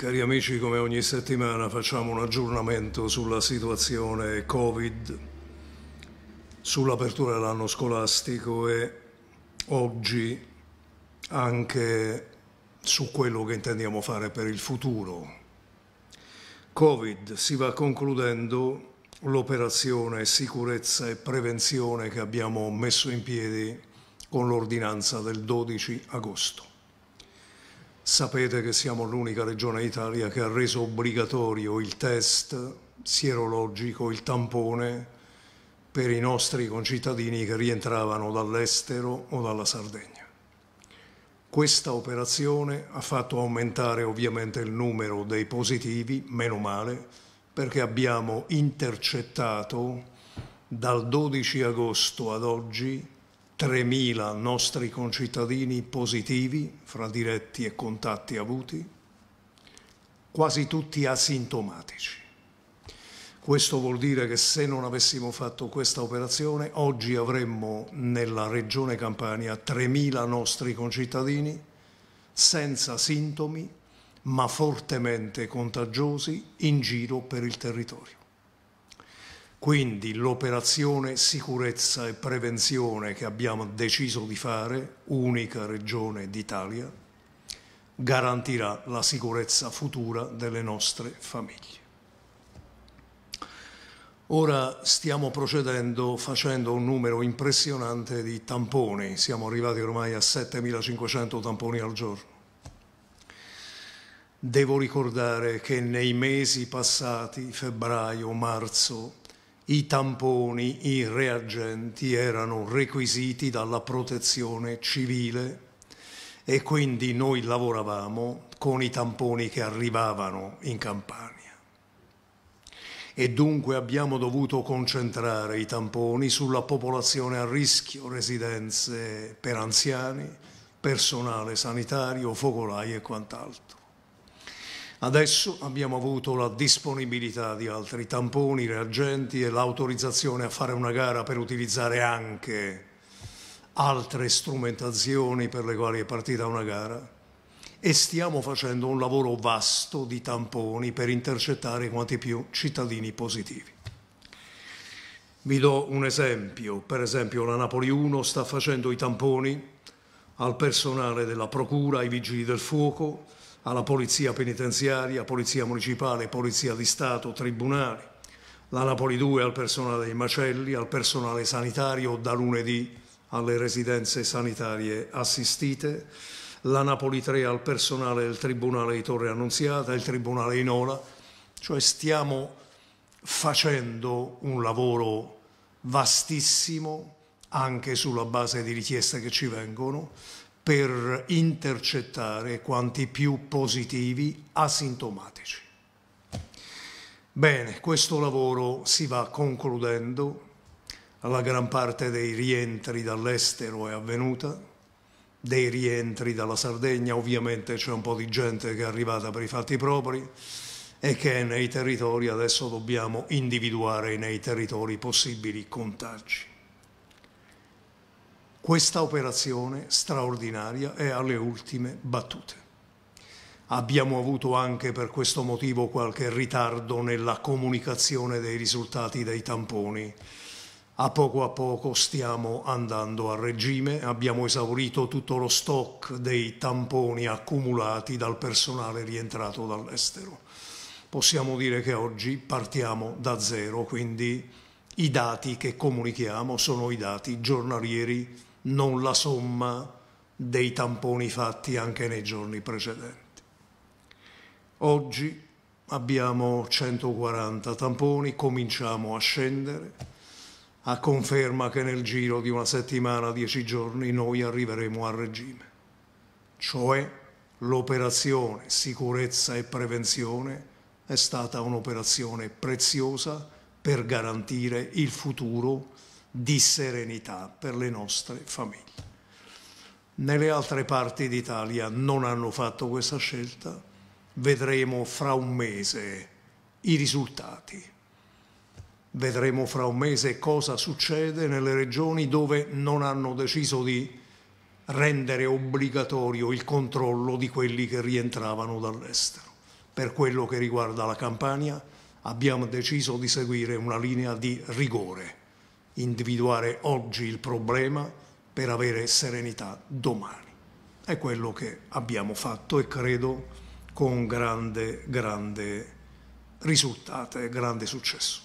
Cari amici, come ogni settimana facciamo un aggiornamento sulla situazione Covid, sull'apertura dell'anno scolastico e oggi anche su quello che intendiamo fare per il futuro. Covid si va concludendo l'operazione sicurezza e prevenzione che abbiamo messo in piedi con l'ordinanza del 12 agosto. Sapete che siamo l'unica regione d'Italia che ha reso obbligatorio il test sierologico, il tampone, per i nostri concittadini che rientravano dall'estero o dalla Sardegna. Questa operazione ha fatto aumentare ovviamente il numero dei positivi, meno male, perché abbiamo intercettato dal 12 agosto ad oggi 3.000 nostri concittadini positivi fra diretti e contatti avuti, quasi tutti asintomatici. Questo vuol dire che se non avessimo fatto questa operazione, oggi avremmo nella regione Campania 3.000 nostri concittadini senza sintomi, ma fortemente contagiosi in giro per il territorio. Quindi l'operazione sicurezza e prevenzione che abbiamo deciso di fare, unica regione d'Italia, garantirà la sicurezza futura delle nostre famiglie. Ora stiamo procedendo facendo un numero impressionante di tamponi, siamo arrivati ormai a 7.500 tamponi al giorno. Devo ricordare che nei mesi passati, febbraio, marzo, i tamponi, i reagenti erano requisiti dalla protezione civile e quindi noi lavoravamo con i tamponi che arrivavano in Campania. E dunque abbiamo dovuto concentrare i tamponi sulla popolazione a rischio, residenze per anziani, personale sanitario, focolai e quant'altro. Adesso abbiamo avuto la disponibilità di altri tamponi, reagenti e l'autorizzazione a fare una gara per utilizzare anche altre strumentazioni per le quali è partita una gara e stiamo facendo un lavoro vasto di tamponi per intercettare quanti più cittadini positivi. Vi do un esempio, per esempio la Napoli 1 sta facendo i tamponi al personale della Procura, ai Vigili del Fuoco, alla polizia penitenziaria, polizia municipale, polizia di Stato, tribunali, la Napoli 2 al personale dei macelli, al personale sanitario da lunedì alle residenze sanitarie assistite, la Napoli 3 al personale del Tribunale di Torre Annunziata, il Tribunale di Nola, cioè stiamo facendo un lavoro vastissimo anche sulla base di richieste che ci vengono per intercettare quanti più positivi asintomatici. Bene, questo lavoro si va concludendo, la gran parte dei rientri dall'estero è avvenuta, dei rientri dalla Sardegna ovviamente c'è un po' di gente che è arrivata per i fatti propri e che è nei territori adesso dobbiamo individuare nei territori possibili contagi. Questa operazione straordinaria è alle ultime battute. Abbiamo avuto anche per questo motivo qualche ritardo nella comunicazione dei risultati dei tamponi. A poco a poco stiamo andando a regime, abbiamo esaurito tutto lo stock dei tamponi accumulati dal personale rientrato dall'estero. Possiamo dire che oggi partiamo da zero, quindi i dati che comunichiamo sono i dati giornalieri non la somma dei tamponi fatti anche nei giorni precedenti. Oggi abbiamo 140 tamponi, cominciamo a scendere, a conferma che nel giro di una settimana, dieci giorni, noi arriveremo al regime, cioè l'operazione sicurezza e prevenzione è stata un'operazione preziosa per garantire il futuro di serenità per le nostre famiglie. Nelle altre parti d'Italia non hanno fatto questa scelta, vedremo fra un mese i risultati. Vedremo fra un mese cosa succede nelle regioni dove non hanno deciso di rendere obbligatorio il controllo di quelli che rientravano dall'estero. Per quello che riguarda la Campania abbiamo deciso di seguire una linea di rigore individuare oggi il problema per avere serenità domani. È quello che abbiamo fatto e credo con grande, grande risultato e grande successo.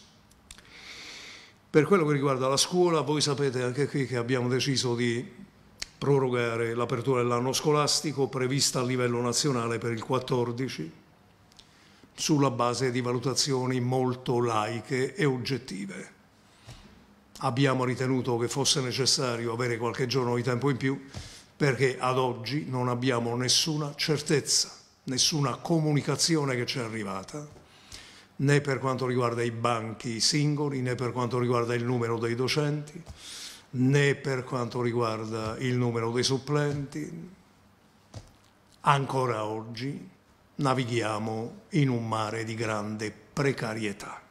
Per quello che riguarda la scuola, voi sapete anche qui che abbiamo deciso di prorogare l'apertura dell'anno scolastico prevista a livello nazionale per il 14 sulla base di valutazioni molto laiche e oggettive abbiamo ritenuto che fosse necessario avere qualche giorno di tempo in più perché ad oggi non abbiamo nessuna certezza, nessuna comunicazione che ci è arrivata, né per quanto riguarda i banchi singoli, né per quanto riguarda il numero dei docenti, né per quanto riguarda il numero dei supplenti. Ancora oggi navighiamo in un mare di grande precarietà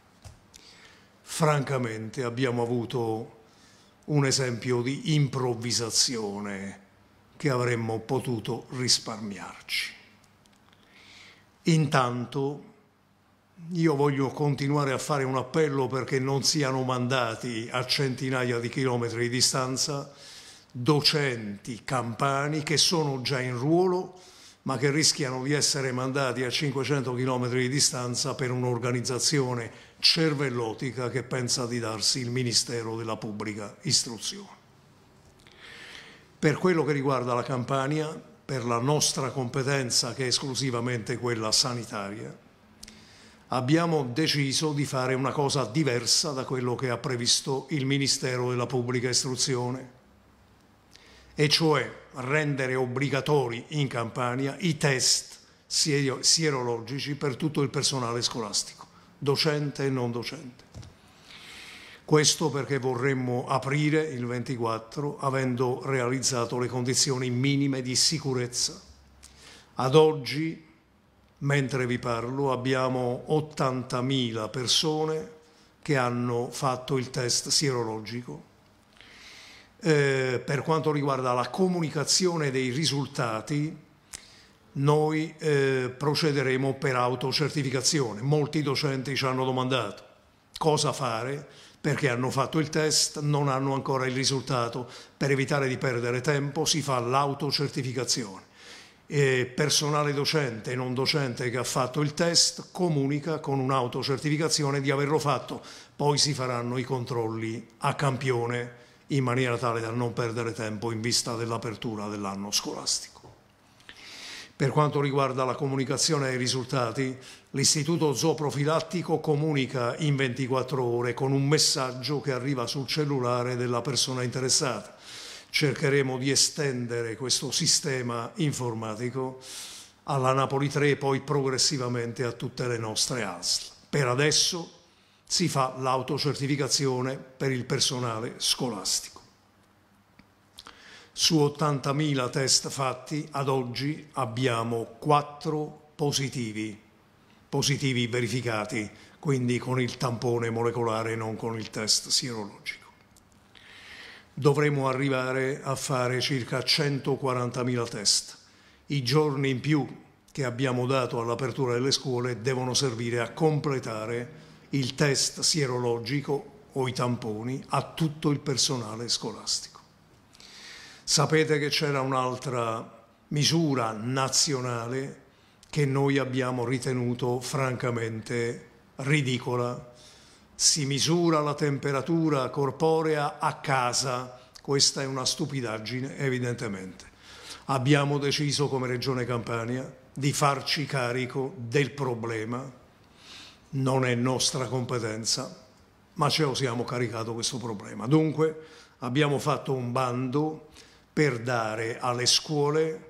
francamente abbiamo avuto un esempio di improvvisazione che avremmo potuto risparmiarci. Intanto io voglio continuare a fare un appello perché non siano mandati a centinaia di chilometri di distanza docenti campani che sono già in ruolo ma che rischiano di essere mandati a 500 chilometri di distanza per un'organizzazione cervellotica che pensa di darsi il Ministero della Pubblica Istruzione. Per quello che riguarda la Campania, per la nostra competenza che è esclusivamente quella sanitaria, abbiamo deciso di fare una cosa diversa da quello che ha previsto il Ministero della Pubblica Istruzione, e cioè rendere obbligatori in Campania i test sierologici per tutto il personale scolastico docente e non docente. Questo perché vorremmo aprire il 24 avendo realizzato le condizioni minime di sicurezza. Ad oggi, mentre vi parlo, abbiamo 80.000 persone che hanno fatto il test sierologico. Eh, per quanto riguarda la comunicazione dei risultati, noi eh, procederemo per autocertificazione. Molti docenti ci hanno domandato cosa fare perché hanno fatto il test, non hanno ancora il risultato. Per evitare di perdere tempo si fa l'autocertificazione. E personale docente e non docente che ha fatto il test comunica con un'autocertificazione di averlo fatto, poi si faranno i controlli a campione in maniera tale da non perdere tempo in vista dell'apertura dell'anno scolastico. Per quanto riguarda la comunicazione dei risultati, l'Istituto Zooprofilattico comunica in 24 ore con un messaggio che arriva sul cellulare della persona interessata. Cercheremo di estendere questo sistema informatico alla Napoli 3 e poi progressivamente a tutte le nostre ASL. Per adesso si fa l'autocertificazione per il personale scolastico. Su 80.000 test fatti ad oggi abbiamo 4 positivi, positivi verificati, quindi con il tampone molecolare e non con il test sierologico. Dovremo arrivare a fare circa 140.000 test. I giorni in più che abbiamo dato all'apertura delle scuole devono servire a completare il test sierologico o i tamponi a tutto il personale scolastico. Sapete che c'era un'altra misura nazionale che noi abbiamo ritenuto francamente ridicola. Si misura la temperatura corporea a casa, questa è una stupidaggine evidentemente. Abbiamo deciso come Regione Campania di farci carico del problema, non è nostra competenza, ma ce lo siamo caricato questo problema. Dunque abbiamo fatto un bando per dare alle scuole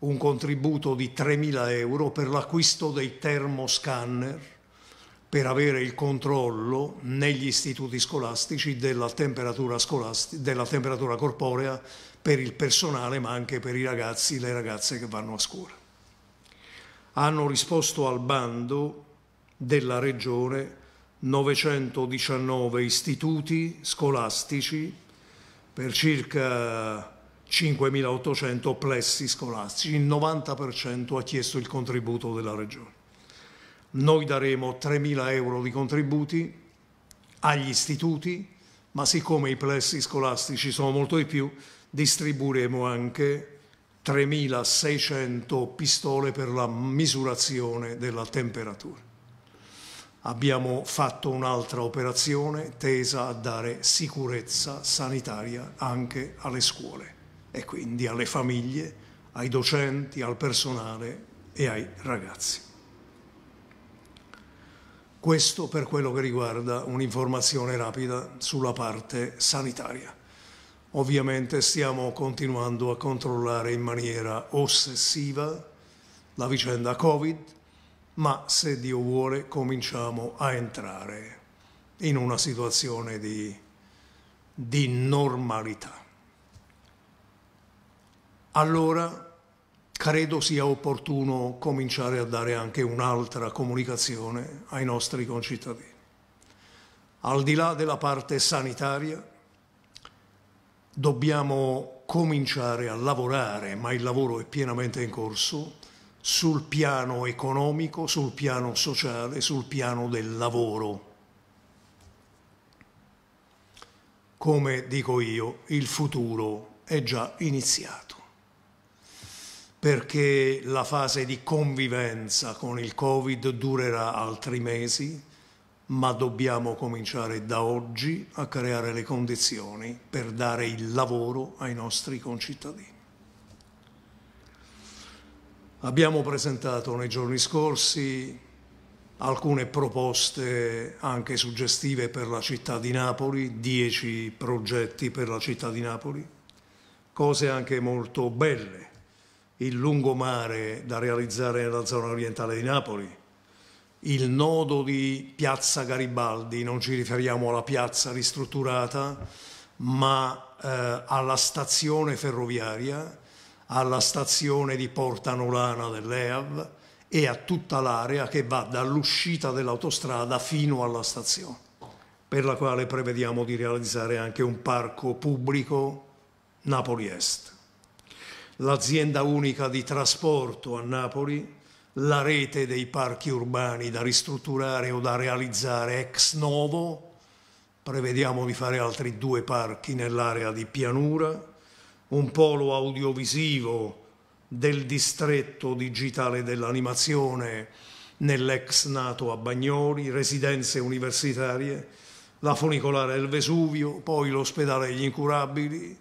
un contributo di 3.000 euro per l'acquisto dei termoscanner per avere il controllo negli istituti scolastici della temperatura, scolasti, della temperatura corporea per il personale ma anche per i ragazzi e le ragazze che vanno a scuola. Hanno risposto al bando della Regione 919 istituti scolastici per circa 5.800 plessi scolastici, il 90% ha chiesto il contributo della Regione. Noi daremo 3.000 euro di contributi agli istituti, ma siccome i plessi scolastici sono molto di più, distribuiremo anche 3.600 pistole per la misurazione della temperatura. Abbiamo fatto un'altra operazione tesa a dare sicurezza sanitaria anche alle scuole e quindi alle famiglie, ai docenti, al personale e ai ragazzi. Questo per quello che riguarda un'informazione rapida sulla parte sanitaria. Ovviamente stiamo continuando a controllare in maniera ossessiva la vicenda Covid, ma se Dio vuole cominciamo a entrare in una situazione di, di normalità allora credo sia opportuno cominciare a dare anche un'altra comunicazione ai nostri concittadini. Al di là della parte sanitaria, dobbiamo cominciare a lavorare, ma il lavoro è pienamente in corso, sul piano economico, sul piano sociale, sul piano del lavoro. Come dico io, il futuro è già iniziato perché la fase di convivenza con il Covid durerà altri mesi, ma dobbiamo cominciare da oggi a creare le condizioni per dare il lavoro ai nostri concittadini. Abbiamo presentato nei giorni scorsi alcune proposte anche suggestive per la città di Napoli, dieci progetti per la città di Napoli, cose anche molto belle il lungomare da realizzare nella zona orientale di Napoli, il nodo di Piazza Garibaldi, non ci riferiamo alla piazza ristrutturata, ma eh, alla stazione ferroviaria, alla stazione di Porta Nolana dell'EAV e a tutta l'area che va dall'uscita dell'autostrada fino alla stazione, per la quale prevediamo di realizzare anche un parco pubblico Napoli Est l'azienda unica di trasporto a Napoli, la rete dei parchi urbani da ristrutturare o da realizzare ex novo, prevediamo di fare altri due parchi nell'area di pianura, un polo audiovisivo del distretto digitale dell'animazione nell'ex nato a Bagnoli, residenze universitarie, la funicolare del Vesuvio, poi l'ospedale degli incurabili,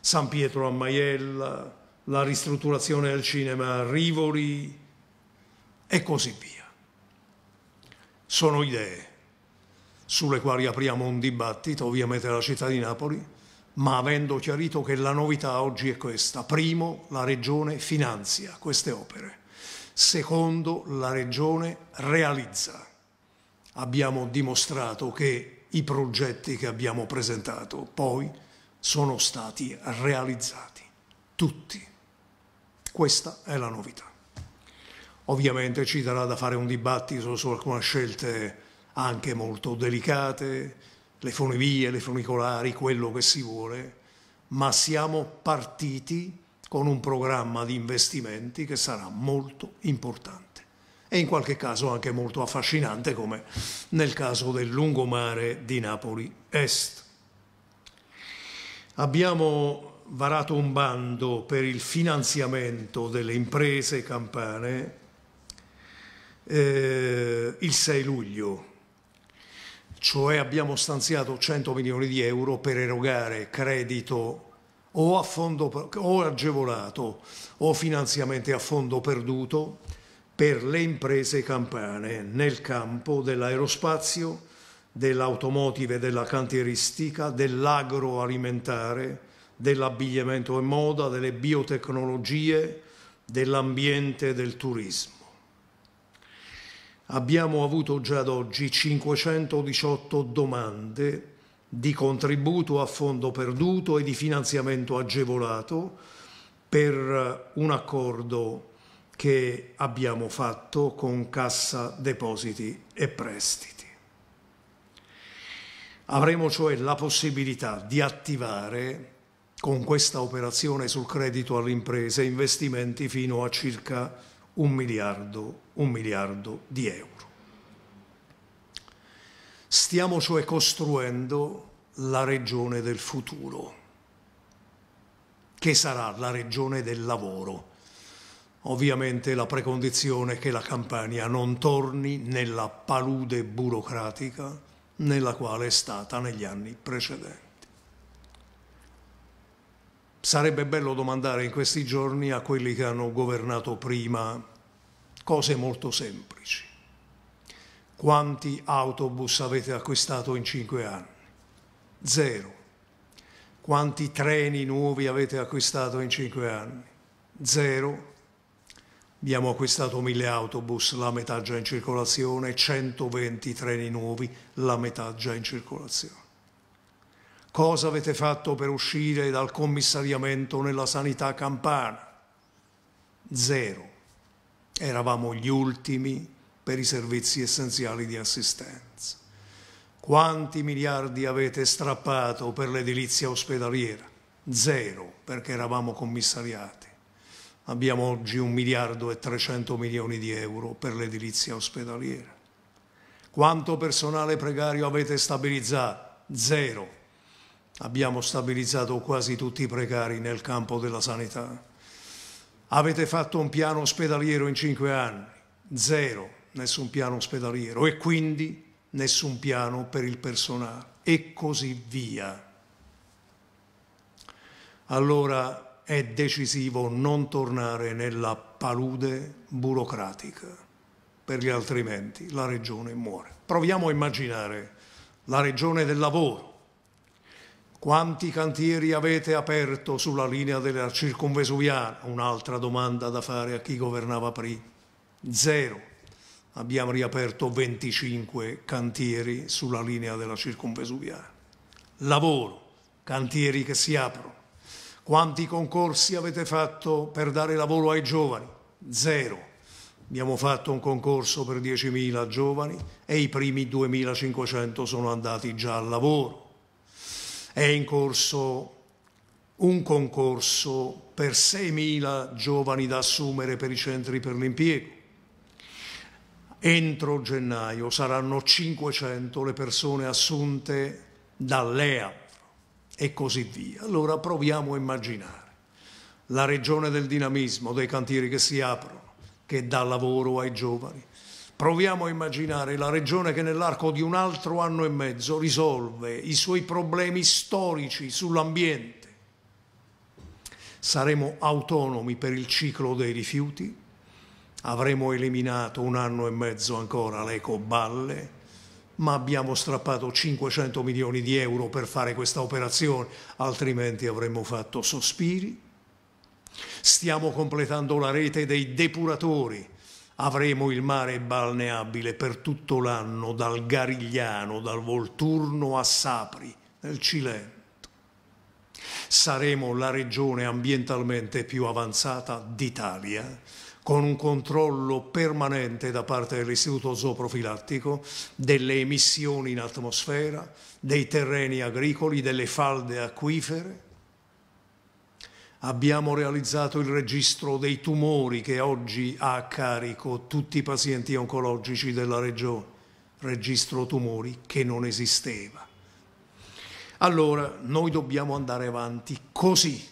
San Pietro a Maiella, la ristrutturazione del cinema a Rivoli e così via. Sono idee sulle quali apriamo un dibattito, ovviamente la città di Napoli, ma avendo chiarito che la novità oggi è questa. Primo, la Regione finanzia queste opere. Secondo, la Regione realizza. Abbiamo dimostrato che i progetti che abbiamo presentato poi sono stati realizzati, tutti. Questa è la novità. Ovviamente ci darà da fare un dibattito su alcune scelte anche molto delicate, le funivie, le funicolari, quello che si vuole, ma siamo partiti con un programma di investimenti che sarà molto importante e in qualche caso anche molto affascinante come nel caso del lungomare di Napoli Est. Abbiamo varato un bando per il finanziamento delle imprese campane eh, il 6 luglio, cioè abbiamo stanziato 100 milioni di euro per erogare credito o, a fondo, o agevolato o finanziamenti a fondo perduto per le imprese campane nel campo dell'aerospazio, dell'automotive, e della cantieristica, dell'agroalimentare, dell'abbigliamento e moda, delle biotecnologie, dell'ambiente e del turismo. Abbiamo avuto già ad oggi 518 domande di contributo a fondo perduto e di finanziamento agevolato per un accordo che abbiamo fatto con Cassa Depositi e Prestiti. Avremo cioè la possibilità di attivare con questa operazione sul credito alle imprese investimenti fino a circa un miliardo, un miliardo di euro. Stiamo cioè costruendo la regione del futuro, che sarà la regione del lavoro. Ovviamente la precondizione è che la Campania non torni nella palude burocratica nella quale è stata negli anni precedenti. Sarebbe bello domandare in questi giorni a quelli che hanno governato prima cose molto semplici. Quanti autobus avete acquistato in cinque anni? Zero. Quanti treni nuovi avete acquistato in cinque anni? Zero. Abbiamo acquistato mille autobus, la metà già in circolazione, 120 treni nuovi, la metà già in circolazione cosa avete fatto per uscire dal commissariamento nella sanità campana? Zero. Eravamo gli ultimi per i servizi essenziali di assistenza. Quanti miliardi avete strappato per l'edilizia ospedaliera? Zero, perché eravamo commissariati. Abbiamo oggi un miliardo e 300 milioni di euro per l'edilizia ospedaliera. Quanto personale precario avete stabilizzato? Zero. Abbiamo stabilizzato quasi tutti i precari nel campo della sanità. Avete fatto un piano ospedaliero in cinque anni? Zero, nessun piano ospedaliero e quindi nessun piano per il personale e così via. Allora è decisivo non tornare nella palude burocratica, perché altrimenti la regione muore. Proviamo a immaginare la regione del lavoro, quanti cantieri avete aperto sulla linea della circumvesuviana? Un'altra domanda da fare a chi governava prima. Zero. Abbiamo riaperto 25 cantieri sulla linea della circumvesuviana. Lavoro, cantieri che si aprono. Quanti concorsi avete fatto per dare lavoro ai giovani? Zero. Abbiamo fatto un concorso per 10.000 giovani e i primi 2.500 sono andati già al lavoro è in corso un concorso per 6.000 giovani da assumere per i centri per l'impiego. Entro gennaio saranno 500 le persone assunte dall'EAV e così via. Allora proviamo a immaginare la regione del dinamismo, dei cantieri che si aprono, che dà lavoro ai giovani, Proviamo a immaginare la regione che nell'arco di un altro anno e mezzo risolve i suoi problemi storici sull'ambiente. Saremo autonomi per il ciclo dei rifiuti, avremo eliminato un anno e mezzo ancora le ecoballe, ma abbiamo strappato 500 milioni di euro per fare questa operazione, altrimenti avremmo fatto sospiri. Stiamo completando la rete dei depuratori avremo il mare balneabile per tutto l'anno dal Garigliano, dal Volturno a Sapri, nel Cilento. Saremo la regione ambientalmente più avanzata d'Italia, con un controllo permanente da parte dell'Istituto Zooprofilattico delle emissioni in atmosfera, dei terreni agricoli, delle falde acquifere, Abbiamo realizzato il registro dei tumori che oggi ha a carico tutti i pazienti oncologici della regione, registro tumori che non esisteva. Allora noi dobbiamo andare avanti così,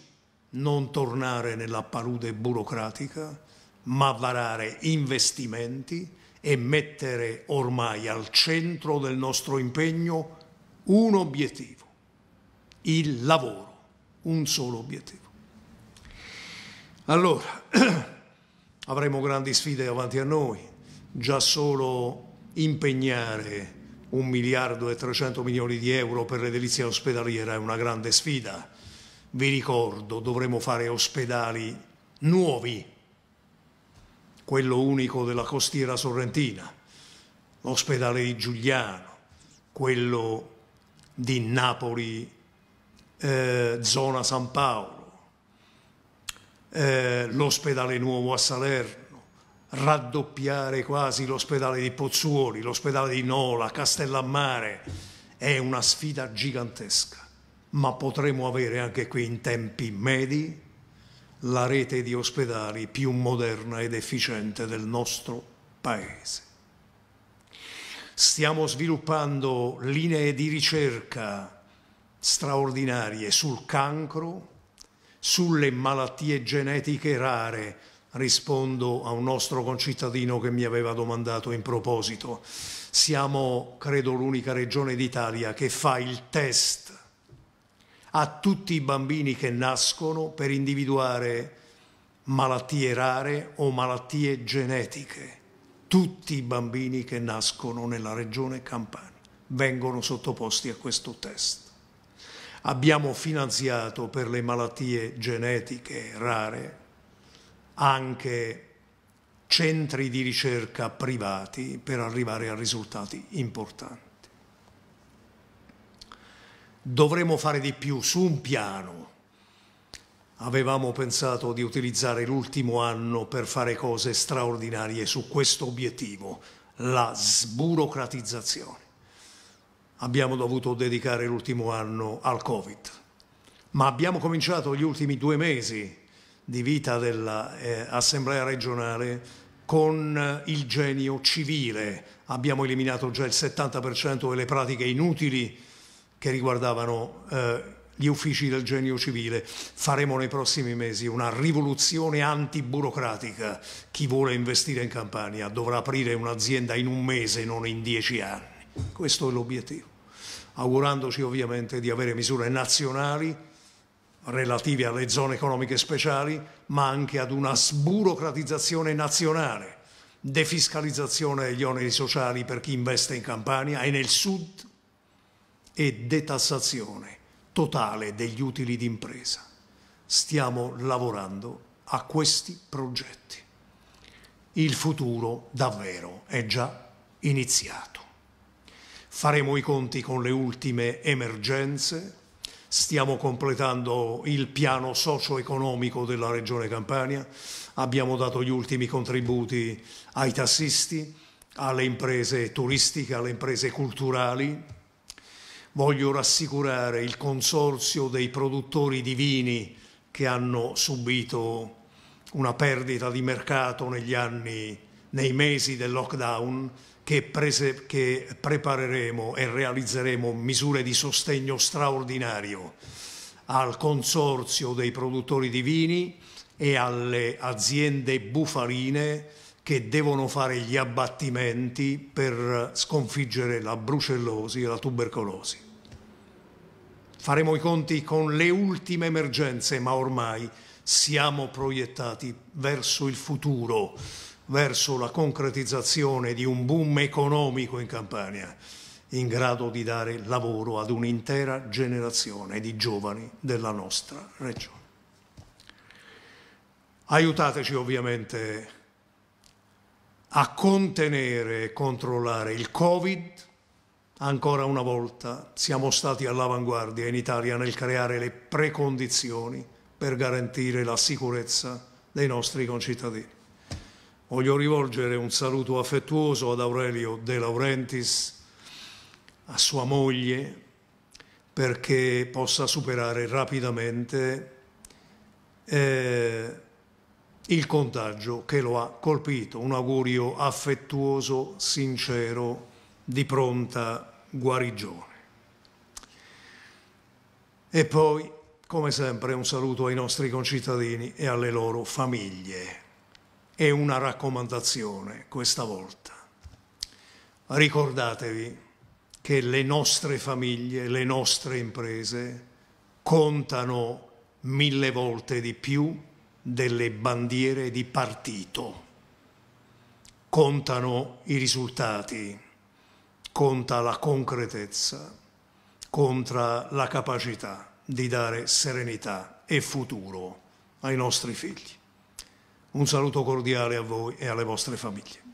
non tornare nella palude burocratica, ma varare investimenti e mettere ormai al centro del nostro impegno un obiettivo, il lavoro, un solo obiettivo. Allora, avremo grandi sfide davanti a noi, già solo impegnare un miliardo e 300 milioni di euro per l'edilizia ospedaliera è una grande sfida. Vi ricordo, dovremo fare ospedali nuovi, quello unico della costiera sorrentina, l'ospedale di Giuliano, quello di Napoli, eh, zona San Paolo, eh, l'ospedale nuovo a Salerno, raddoppiare quasi l'ospedale di Pozzuoli, l'ospedale di Nola, Castellammare, è una sfida gigantesca, ma potremo avere anche qui in tempi medi la rete di ospedali più moderna ed efficiente del nostro Paese. Stiamo sviluppando linee di ricerca straordinarie sul cancro, sulle malattie genetiche rare, rispondo a un nostro concittadino che mi aveva domandato in proposito. Siamo, credo, l'unica regione d'Italia che fa il test a tutti i bambini che nascono per individuare malattie rare o malattie genetiche. Tutti i bambini che nascono nella regione Campania vengono sottoposti a questo test abbiamo finanziato per le malattie genetiche rare anche centri di ricerca privati per arrivare a risultati importanti. Dovremmo fare di più su un piano. Avevamo pensato di utilizzare l'ultimo anno per fare cose straordinarie su questo obiettivo, la sburocratizzazione abbiamo dovuto dedicare l'ultimo anno al Covid, ma abbiamo cominciato gli ultimi due mesi di vita dell'Assemblea eh, regionale con eh, il genio civile. Abbiamo eliminato già il 70% delle pratiche inutili che riguardavano eh, gli uffici del genio civile. Faremo nei prossimi mesi una rivoluzione antiburocratica. Chi vuole investire in Campania dovrà aprire un'azienda in un mese, non in dieci anni. Questo è l'obiettivo, augurandoci ovviamente di avere misure nazionali relative alle zone economiche speciali, ma anche ad una sburocratizzazione nazionale, defiscalizzazione degli oneri sociali per chi investe in Campania e nel sud e detassazione totale degli utili d'impresa. Stiamo lavorando a questi progetti. Il futuro davvero è già iniziato faremo i conti con le ultime emergenze, stiamo completando il piano socio-economico della Regione Campania, abbiamo dato gli ultimi contributi ai tassisti, alle imprese turistiche, alle imprese culturali. Voglio rassicurare il consorzio dei produttori di vini che hanno subito una perdita di mercato negli anni, nei mesi del lockdown, che, prese, che, prepareremo e realizzeremo misure di sostegno straordinario al consorzio dei produttori di vini e alle aziende bufarine che devono fare gli abbattimenti per sconfiggere la brucellosi e la tubercolosi. Faremo i conti con le ultime emergenze, ma ormai siamo proiettati verso il futuro verso la concretizzazione di un boom economico in Campania in grado di dare lavoro ad un'intera generazione di giovani della nostra regione. Aiutateci ovviamente a contenere e controllare il Covid. Ancora una volta siamo stati all'avanguardia in Italia nel creare le precondizioni per garantire la sicurezza dei nostri concittadini. Voglio rivolgere un saluto affettuoso ad Aurelio De Laurentiis, a sua moglie, perché possa superare rapidamente eh, il contagio che lo ha colpito. Un augurio affettuoso, sincero, di pronta guarigione. E poi, come sempre, un saluto ai nostri concittadini e alle loro famiglie è una raccomandazione questa volta. Ricordatevi che le nostre famiglie, le nostre imprese contano mille volte di più delle bandiere di partito. Contano i risultati, conta la concretezza, conta la capacità di dare serenità e futuro ai nostri figli. Un saluto cordiale a voi e alle vostre famiglie.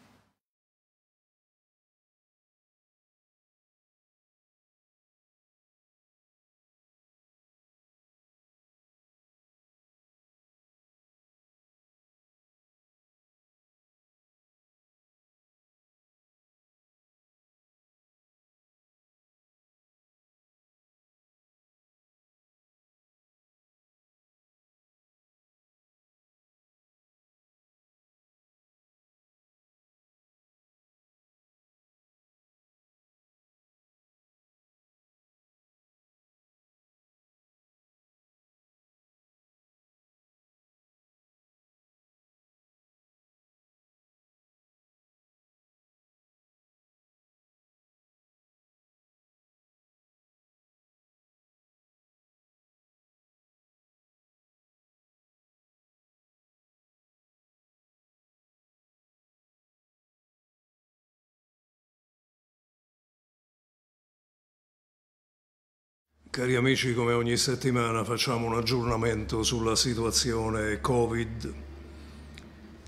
Cari amici, come ogni settimana facciamo un aggiornamento sulla situazione Covid,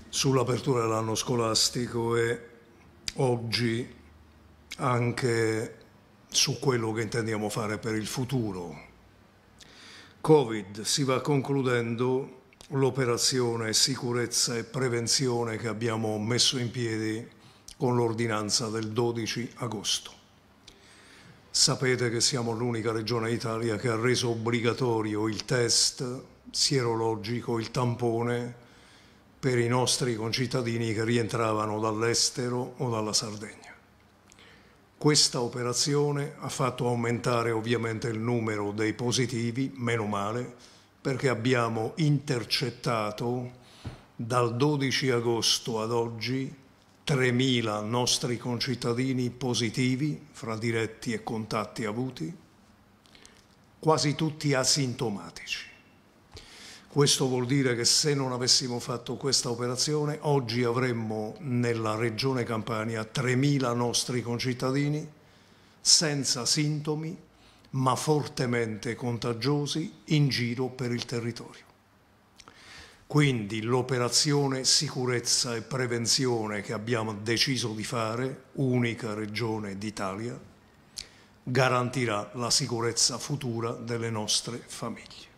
sull'apertura dell'anno scolastico e oggi anche su quello che intendiamo fare per il futuro. Covid si va concludendo l'operazione sicurezza e prevenzione che abbiamo messo in piedi con l'ordinanza del 12 agosto. Sapete che siamo l'unica regione d'Italia che ha reso obbligatorio il test sierologico, il tampone, per i nostri concittadini che rientravano dall'estero o dalla Sardegna. Questa operazione ha fatto aumentare ovviamente il numero dei positivi, meno male, perché abbiamo intercettato dal 12 agosto ad oggi 3.000 nostri concittadini positivi fra diretti e contatti avuti, quasi tutti asintomatici. Questo vuol dire che se non avessimo fatto questa operazione, oggi avremmo nella regione Campania 3.000 nostri concittadini senza sintomi, ma fortemente contagiosi in giro per il territorio. Quindi l'operazione sicurezza e prevenzione che abbiamo deciso di fare, unica regione d'Italia, garantirà la sicurezza futura delle nostre famiglie.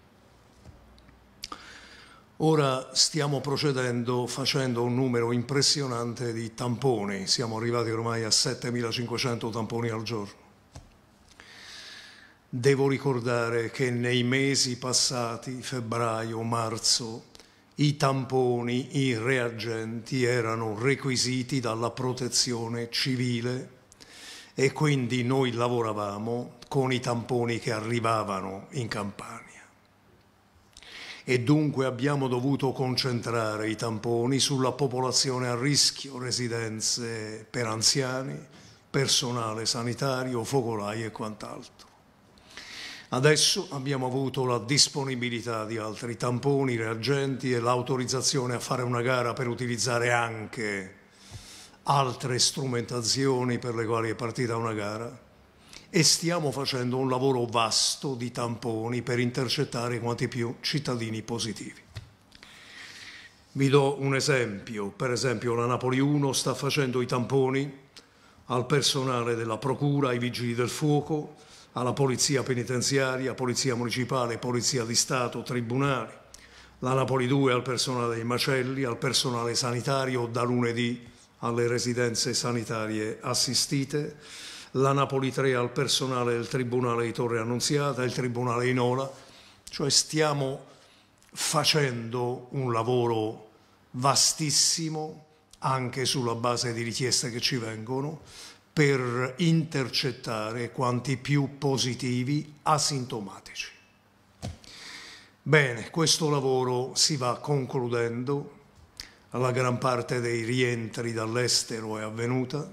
Ora stiamo procedendo facendo un numero impressionante di tamponi, siamo arrivati ormai a 7.500 tamponi al giorno. Devo ricordare che nei mesi passati, febbraio, marzo, i tamponi, i reagenti erano requisiti dalla protezione civile e quindi noi lavoravamo con i tamponi che arrivavano in Campania. E dunque abbiamo dovuto concentrare i tamponi sulla popolazione a rischio, residenze per anziani, personale sanitario, focolai e quant'altro. Adesso abbiamo avuto la disponibilità di altri tamponi, reagenti e l'autorizzazione a fare una gara per utilizzare anche altre strumentazioni per le quali è partita una gara e stiamo facendo un lavoro vasto di tamponi per intercettare quanti più cittadini positivi. Vi do un esempio, per esempio la Napoli 1 sta facendo i tamponi al personale della Procura, ai Vigili del Fuoco, alla polizia penitenziaria, polizia municipale, polizia di Stato, tribunali, la Napoli 2 al personale dei macelli, al personale sanitario da lunedì alle residenze sanitarie assistite, la Napoli 3 al personale del Tribunale di Torre Annunziata, il Tribunale in Ola, cioè stiamo facendo un lavoro vastissimo anche sulla base di richieste che ci vengono, per intercettare quanti più positivi asintomatici. Bene, questo lavoro si va concludendo, la gran parte dei rientri dall'estero è avvenuta,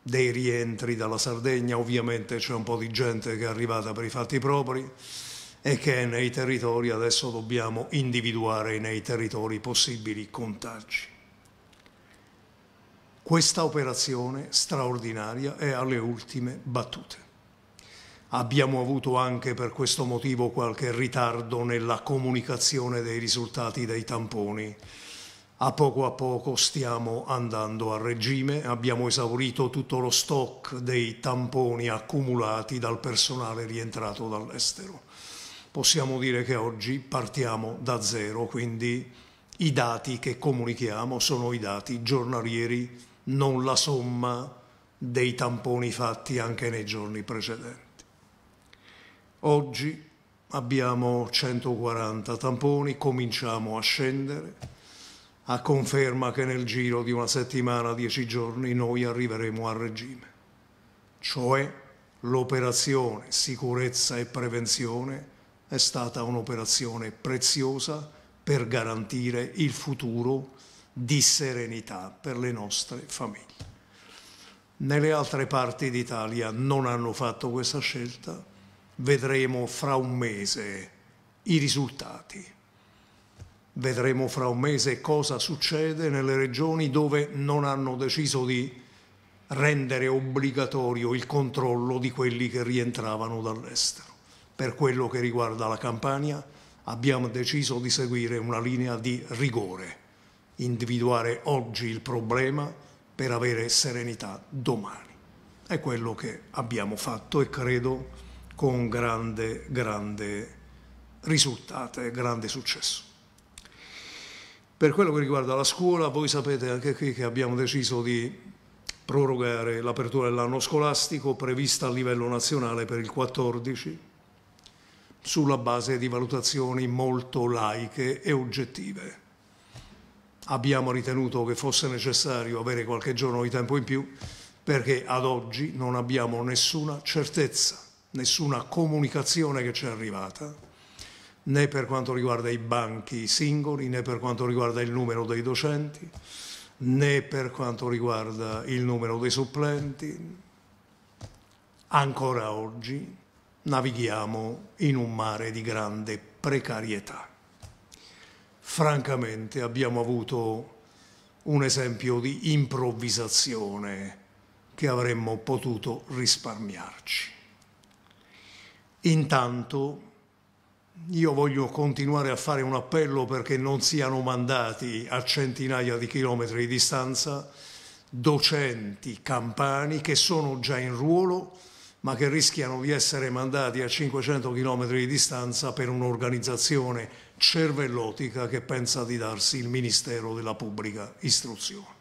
dei rientri dalla Sardegna ovviamente c'è un po' di gente che è arrivata per i fatti propri e che è nei territori adesso dobbiamo individuare nei territori possibili contagi. Questa operazione straordinaria è alle ultime battute. Abbiamo avuto anche per questo motivo qualche ritardo nella comunicazione dei risultati dei tamponi. A poco a poco stiamo andando a regime, abbiamo esaurito tutto lo stock dei tamponi accumulati dal personale rientrato dall'estero. Possiamo dire che oggi partiamo da zero, quindi i dati che comunichiamo sono i dati giornalieri non la somma dei tamponi fatti anche nei giorni precedenti. Oggi abbiamo 140 tamponi, cominciamo a scendere, a conferma che nel giro di una settimana, dieci giorni, noi arriveremo al regime, cioè l'operazione sicurezza e prevenzione è stata un'operazione preziosa per garantire il futuro di serenità per le nostre famiglie. Nelle altre parti d'Italia non hanno fatto questa scelta, vedremo fra un mese i risultati. Vedremo fra un mese cosa succede nelle regioni dove non hanno deciso di rendere obbligatorio il controllo di quelli che rientravano dall'estero. Per quello che riguarda la Campania abbiamo deciso di seguire una linea di rigore individuare oggi il problema per avere serenità domani. È quello che abbiamo fatto e credo con grande, grande risultato e grande successo. Per quello che riguarda la scuola, voi sapete anche qui che abbiamo deciso di prorogare l'apertura dell'anno scolastico prevista a livello nazionale per il 14 sulla base di valutazioni molto laiche e oggettive abbiamo ritenuto che fosse necessario avere qualche giorno di tempo in più perché ad oggi non abbiamo nessuna certezza, nessuna comunicazione che ci è arrivata, né per quanto riguarda i banchi singoli, né per quanto riguarda il numero dei docenti, né per quanto riguarda il numero dei supplenti. Ancora oggi navighiamo in un mare di grande precarietà francamente abbiamo avuto un esempio di improvvisazione che avremmo potuto risparmiarci. Intanto io voglio continuare a fare un appello perché non siano mandati a centinaia di chilometri di distanza docenti campani che sono già in ruolo ma che rischiano di essere mandati a 500 chilometri di distanza per un'organizzazione cervellotica che pensa di darsi il Ministero della Pubblica Istruzione.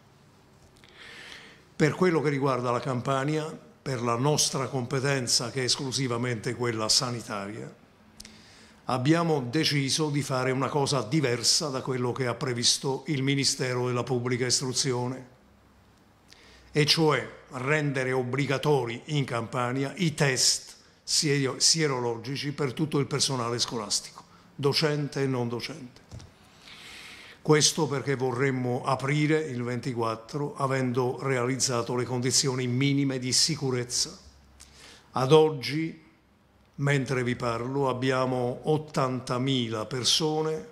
Per quello che riguarda la Campania, per la nostra competenza che è esclusivamente quella sanitaria, abbiamo deciso di fare una cosa diversa da quello che ha previsto il Ministero della Pubblica Istruzione, e cioè rendere obbligatori in Campania i test sierologici per tutto il personale scolastico docente e non docente. Questo perché vorremmo aprire il 24 avendo realizzato le condizioni minime di sicurezza. Ad oggi, mentre vi parlo, abbiamo 80.000 persone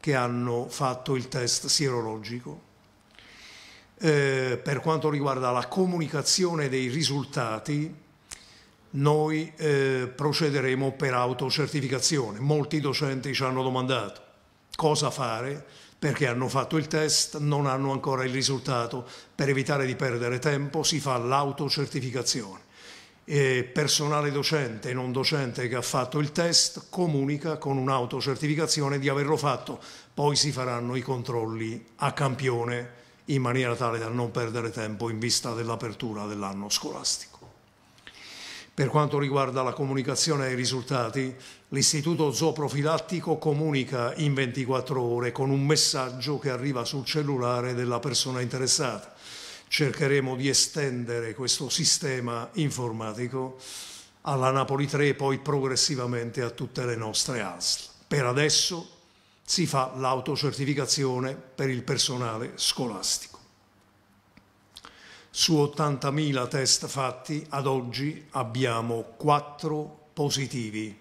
che hanno fatto il test sierologico. Eh, per quanto riguarda la comunicazione dei risultati, noi eh, procederemo per autocertificazione. Molti docenti ci hanno domandato cosa fare perché hanno fatto il test, non hanno ancora il risultato, per evitare di perdere tempo si fa l'autocertificazione. E personale docente e non docente che ha fatto il test comunica con un'autocertificazione di averlo fatto, poi si faranno i controlli a campione in maniera tale da non perdere tempo in vista dell'apertura dell'anno scolastico. Per quanto riguarda la comunicazione dei risultati, l'Istituto Zooprofilattico comunica in 24 ore con un messaggio che arriva sul cellulare della persona interessata. Cercheremo di estendere questo sistema informatico alla Napoli 3 e poi progressivamente a tutte le nostre ASL. Per adesso si fa l'autocertificazione per il personale scolastico. Su 80.000 test fatti, ad oggi abbiamo 4 positivi,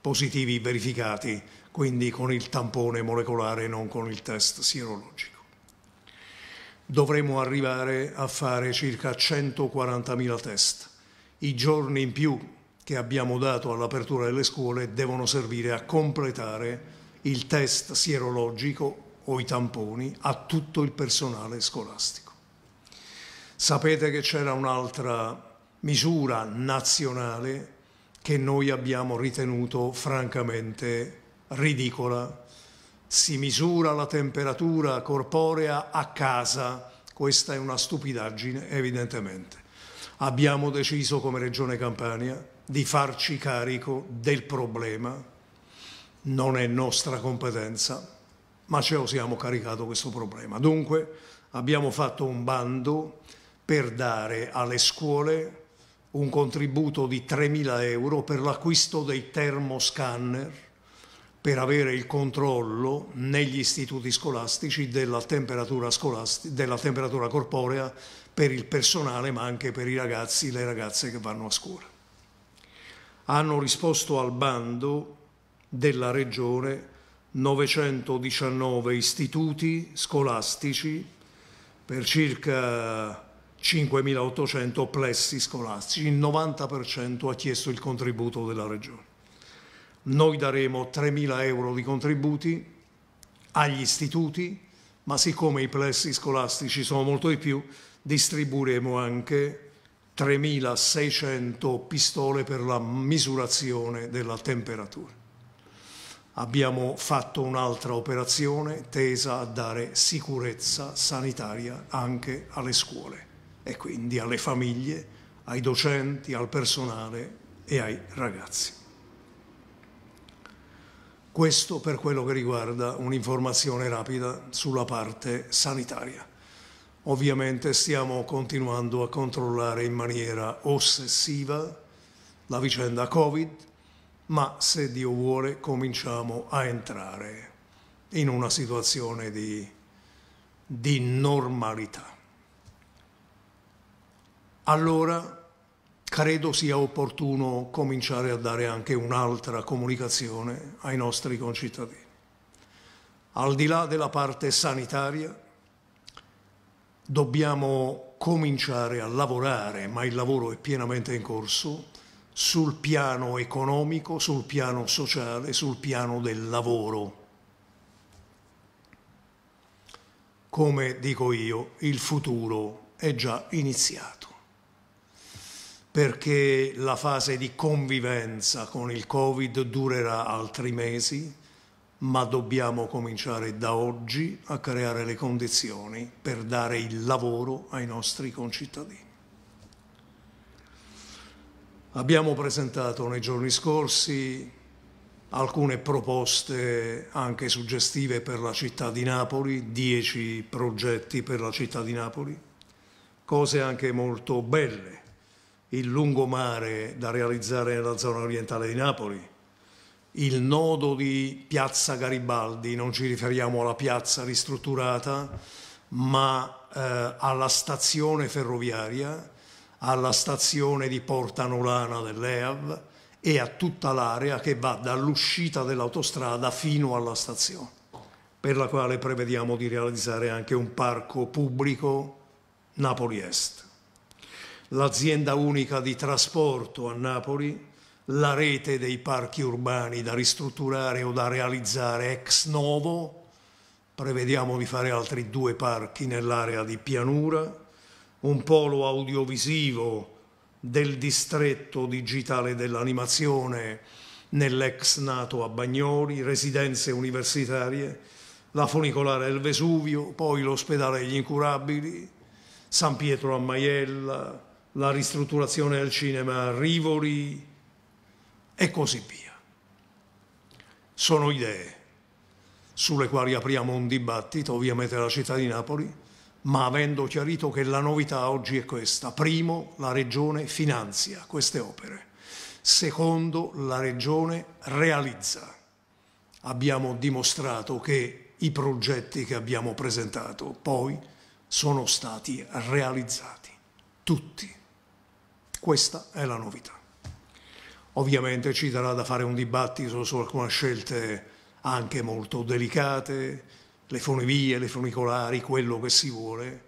positivi verificati, quindi con il tampone molecolare, e non con il test sierologico. Dovremo arrivare a fare circa 140.000 test. I giorni in più che abbiamo dato all'apertura delle scuole devono servire a completare il test sierologico o i tamponi a tutto il personale scolastico. Sapete che c'era un'altra misura nazionale che noi abbiamo ritenuto francamente ridicola. Si misura la temperatura corporea a casa, questa è una stupidaggine evidentemente. Abbiamo deciso come Regione Campania di farci carico del problema, non è nostra competenza, ma ce lo siamo caricato questo problema. Dunque abbiamo fatto un bando per dare alle scuole un contributo di 3.000 euro per l'acquisto dei termoscanner per avere il controllo negli istituti scolastici della temperatura, scolastica, della temperatura corporea per il personale ma anche per i ragazzi e le ragazze che vanno a scuola. Hanno risposto al bando della Regione 919 istituti scolastici per circa 5.800 plessi scolastici, il 90% ha chiesto il contributo della Regione. Noi daremo 3.000 euro di contributi agli istituti, ma siccome i plessi scolastici sono molto di più, distribuiremo anche 3.600 pistole per la misurazione della temperatura. Abbiamo fatto un'altra operazione tesa a dare sicurezza sanitaria anche alle scuole e quindi alle famiglie, ai docenti, al personale e ai ragazzi. Questo per quello che riguarda un'informazione rapida sulla parte sanitaria. Ovviamente stiamo continuando a controllare in maniera ossessiva la vicenda Covid, ma se Dio vuole cominciamo a entrare in una situazione di, di normalità allora credo sia opportuno cominciare a dare anche un'altra comunicazione ai nostri concittadini. Al di là della parte sanitaria, dobbiamo cominciare a lavorare, ma il lavoro è pienamente in corso, sul piano economico, sul piano sociale, sul piano del lavoro. Come dico io, il futuro è già iniziato perché la fase di convivenza con il Covid durerà altri mesi, ma dobbiamo cominciare da oggi a creare le condizioni per dare il lavoro ai nostri concittadini. Abbiamo presentato nei giorni scorsi alcune proposte anche suggestive per la città di Napoli, dieci progetti per la città di Napoli, cose anche molto belle il lungomare da realizzare nella zona orientale di Napoli, il nodo di Piazza Garibaldi, non ci riferiamo alla piazza ristrutturata, ma eh, alla stazione ferroviaria, alla stazione di Porta Nolana dell'EAV e a tutta l'area che va dall'uscita dell'autostrada fino alla stazione, per la quale prevediamo di realizzare anche un parco pubblico Napoli Est l'azienda unica di trasporto a Napoli, la rete dei parchi urbani da ristrutturare o da realizzare ex novo, prevediamo di fare altri due parchi nell'area di pianura, un polo audiovisivo del distretto digitale dell'animazione nell'ex nato a Bagnoli, residenze universitarie, la funicolare del Vesuvio, poi l'ospedale degli incurabili, San Pietro a Maiella, la ristrutturazione del cinema a Rivoli e così via. Sono idee sulle quali apriamo un dibattito, ovviamente la città di Napoli, ma avendo chiarito che la novità oggi è questa. Primo, la Regione finanzia queste opere. Secondo, la Regione realizza. Abbiamo dimostrato che i progetti che abbiamo presentato poi sono stati realizzati, tutti. Questa è la novità. Ovviamente ci darà da fare un dibattito su alcune scelte anche molto delicate, le funivie, le funicolari, quello che si vuole,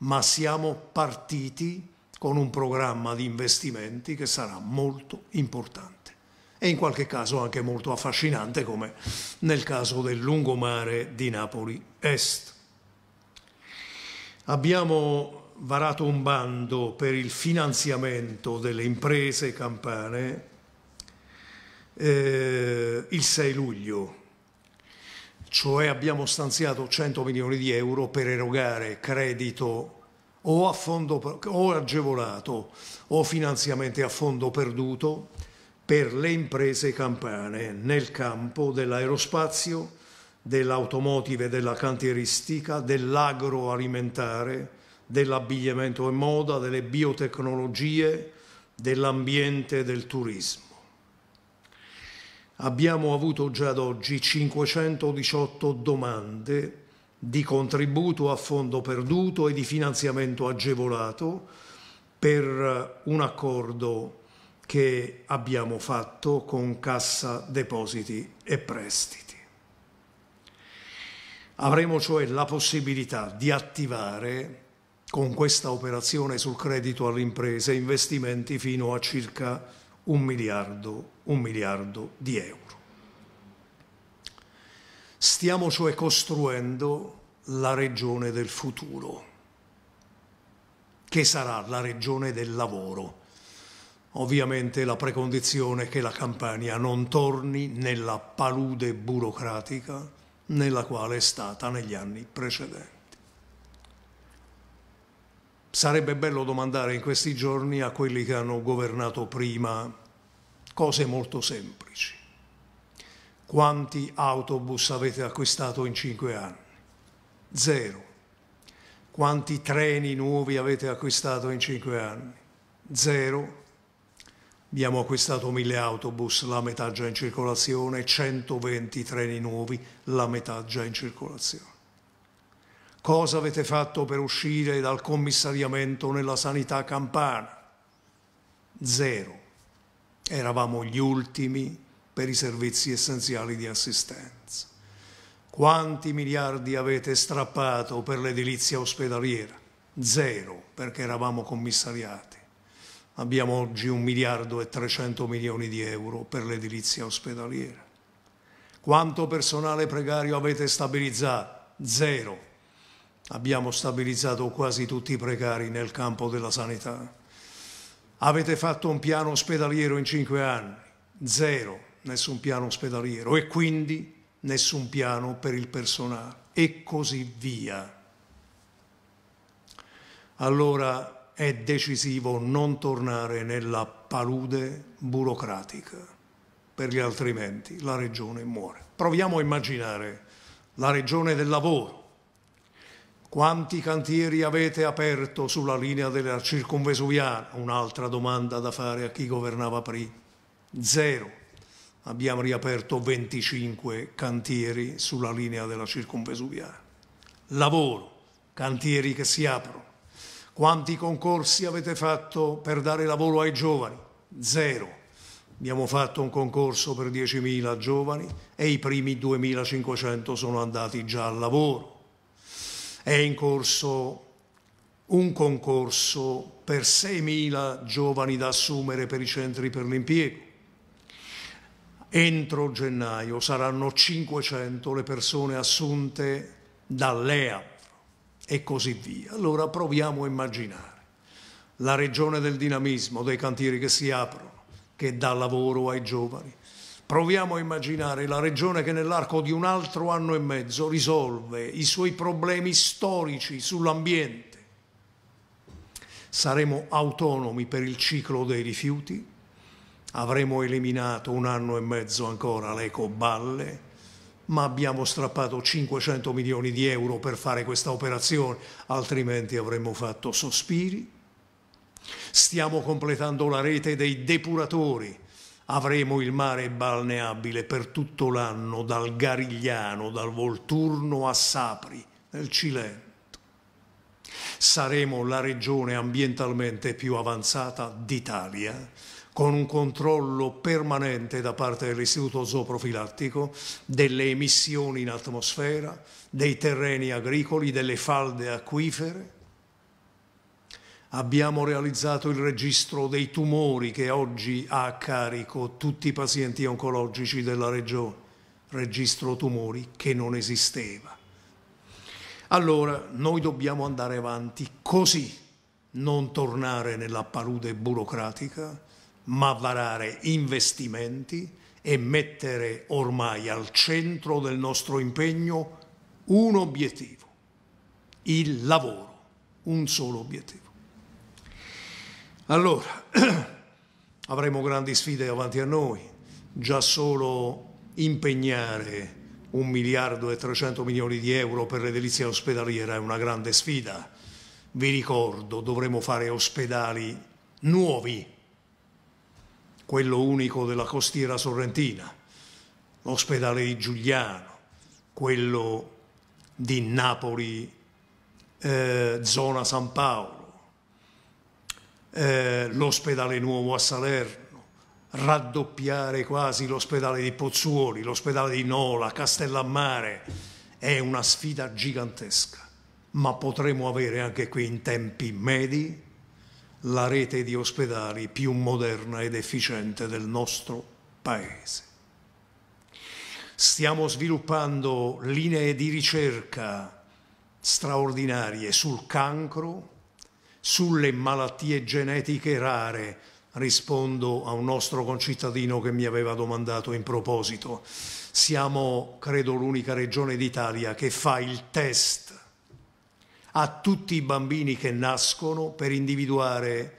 ma siamo partiti con un programma di investimenti che sarà molto importante e in qualche caso anche molto affascinante come nel caso del lungomare di Napoli Est. Abbiamo varato un bando per il finanziamento delle imprese campane eh, il 6 luglio, cioè abbiamo stanziato 100 milioni di euro per erogare credito o, a fondo, o agevolato o finanziamenti a fondo perduto per le imprese campane nel campo dell'aerospazio, dell'automotive, e della cantieristica, dell'agroalimentare, dell'abbigliamento e moda, delle biotecnologie, dell'ambiente e del turismo. Abbiamo avuto già ad oggi 518 domande di contributo a fondo perduto e di finanziamento agevolato per un accordo che abbiamo fatto con Cassa Depositi e Prestiti. Avremo cioè la possibilità di attivare con questa operazione sul credito alle imprese investimenti fino a circa un miliardo, un miliardo di euro. Stiamo cioè costruendo la regione del futuro, che sarà la regione del lavoro. Ovviamente la precondizione è che la Campania non torni nella palude burocratica nella quale è stata negli anni precedenti sarebbe bello domandare in questi giorni a quelli che hanno governato prima cose molto semplici. Quanti autobus avete acquistato in cinque anni? Zero. Quanti treni nuovi avete acquistato in cinque anni? Zero. Abbiamo acquistato mille autobus, la metà già in circolazione, 120 treni nuovi, la metà già in circolazione cosa avete fatto per uscire dal commissariamento nella sanità campana? Zero. Eravamo gli ultimi per i servizi essenziali di assistenza. Quanti miliardi avete strappato per l'edilizia ospedaliera? Zero, perché eravamo commissariati. Abbiamo oggi un miliardo e 300 milioni di euro per l'edilizia ospedaliera. Quanto personale precario avete stabilizzato? Zero Abbiamo stabilizzato quasi tutti i precari nel campo della sanità. Avete fatto un piano ospedaliero in cinque anni, zero, nessun piano ospedaliero e quindi nessun piano per il personale e così via. Allora è decisivo non tornare nella palude burocratica, perché altrimenti la regione muore. Proviamo a immaginare la regione del lavoro, quanti cantieri avete aperto sulla linea della circonvesuviana? Un'altra domanda da fare a chi governava prima. Zero. Abbiamo riaperto 25 cantieri sulla linea della circonvesuviana. Lavoro, cantieri che si aprono. Quanti concorsi avete fatto per dare lavoro ai giovani? Zero. Abbiamo fatto un concorso per 10.000 giovani e i primi 2.500 sono andati già al lavoro è in corso un concorso per 6.000 giovani da assumere per i centri per l'impiego. Entro gennaio saranno 500 le persone assunte dall'EAV e così via. Allora proviamo a immaginare la regione del dinamismo, dei cantieri che si aprono, che dà lavoro ai giovani, Proviamo a immaginare la regione che nell'arco di un altro anno e mezzo risolve i suoi problemi storici sull'ambiente. Saremo autonomi per il ciclo dei rifiuti, avremo eliminato un anno e mezzo ancora l'ecoballe, ma abbiamo strappato 500 milioni di euro per fare questa operazione, altrimenti avremmo fatto sospiri. Stiamo completando la rete dei depuratori avremo il mare balneabile per tutto l'anno dal Garigliano, dal Volturno a Sapri, nel Cilento. Saremo la regione ambientalmente più avanzata d'Italia, con un controllo permanente da parte dell'Istituto Zooprofilattico delle emissioni in atmosfera, dei terreni agricoli, delle falde acquifere, Abbiamo realizzato il registro dei tumori che oggi ha a carico tutti i pazienti oncologici della regione, registro tumori che non esisteva. Allora noi dobbiamo andare avanti così, non tornare nella palude burocratica, ma varare investimenti e mettere ormai al centro del nostro impegno un obiettivo, il lavoro, un solo obiettivo. Allora, avremo grandi sfide davanti a noi, già solo impegnare un miliardo e 300 milioni di euro per l'edilizia ospedaliera è una grande sfida. Vi ricordo, dovremo fare ospedali nuovi, quello unico della costiera sorrentina, l'ospedale di Giuliano, quello di Napoli, eh, zona San Paolo, eh, l'ospedale nuovo a Salerno, raddoppiare quasi l'ospedale di Pozzuoli, l'ospedale di Nola, Castellammare, è una sfida gigantesca, ma potremo avere anche qui in tempi medi la rete di ospedali più moderna ed efficiente del nostro Paese. Stiamo sviluppando linee di ricerca straordinarie sul cancro, sulle malattie genetiche rare, rispondo a un nostro concittadino che mi aveva domandato in proposito. Siamo, credo, l'unica regione d'Italia che fa il test a tutti i bambini che nascono per individuare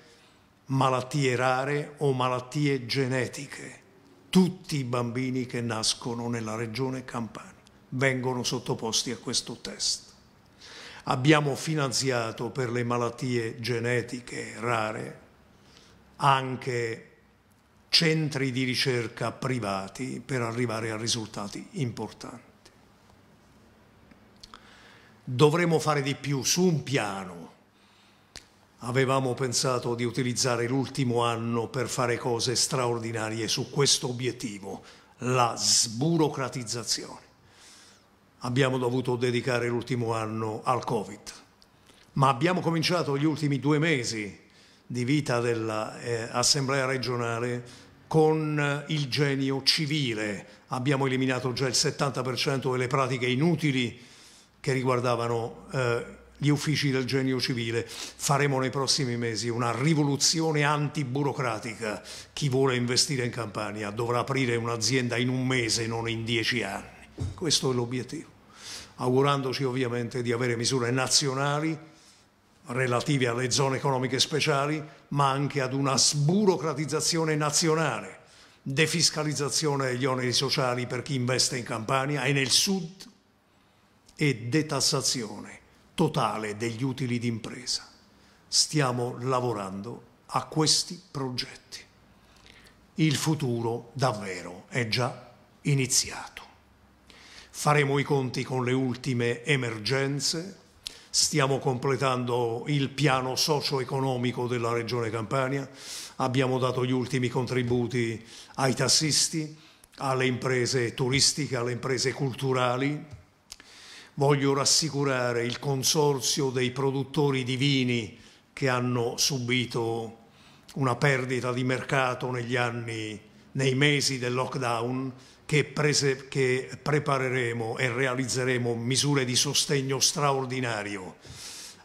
malattie rare o malattie genetiche. Tutti i bambini che nascono nella regione Campania vengono sottoposti a questo test abbiamo finanziato per le malattie genetiche rare anche centri di ricerca privati per arrivare a risultati importanti. Dovremmo fare di più su un piano. Avevamo pensato di utilizzare l'ultimo anno per fare cose straordinarie su questo obiettivo, la sburocratizzazione abbiamo dovuto dedicare l'ultimo anno al Covid, ma abbiamo cominciato gli ultimi due mesi di vita dell'Assemblea eh, regionale con eh, il genio civile. Abbiamo eliminato già il 70% delle pratiche inutili che riguardavano eh, gli uffici del genio civile. Faremo nei prossimi mesi una rivoluzione antiburocratica. Chi vuole investire in Campania dovrà aprire un'azienda in un mese, non in dieci anni. Questo è l'obiettivo augurandoci ovviamente di avere misure nazionali relative alle zone economiche speciali, ma anche ad una sburocratizzazione nazionale, defiscalizzazione degli oneri sociali per chi investe in Campania e nel sud e detassazione totale degli utili d'impresa. Stiamo lavorando a questi progetti. Il futuro davvero è già iniziato faremo i conti con le ultime emergenze, stiamo completando il piano socio-economico della Regione Campania, abbiamo dato gli ultimi contributi ai tassisti, alle imprese turistiche, alle imprese culturali. Voglio rassicurare il consorzio dei produttori di vini che hanno subito una perdita di mercato negli anni, nei mesi del lockdown, che, prese, che, prepareremo e realizzeremo misure di sostegno straordinario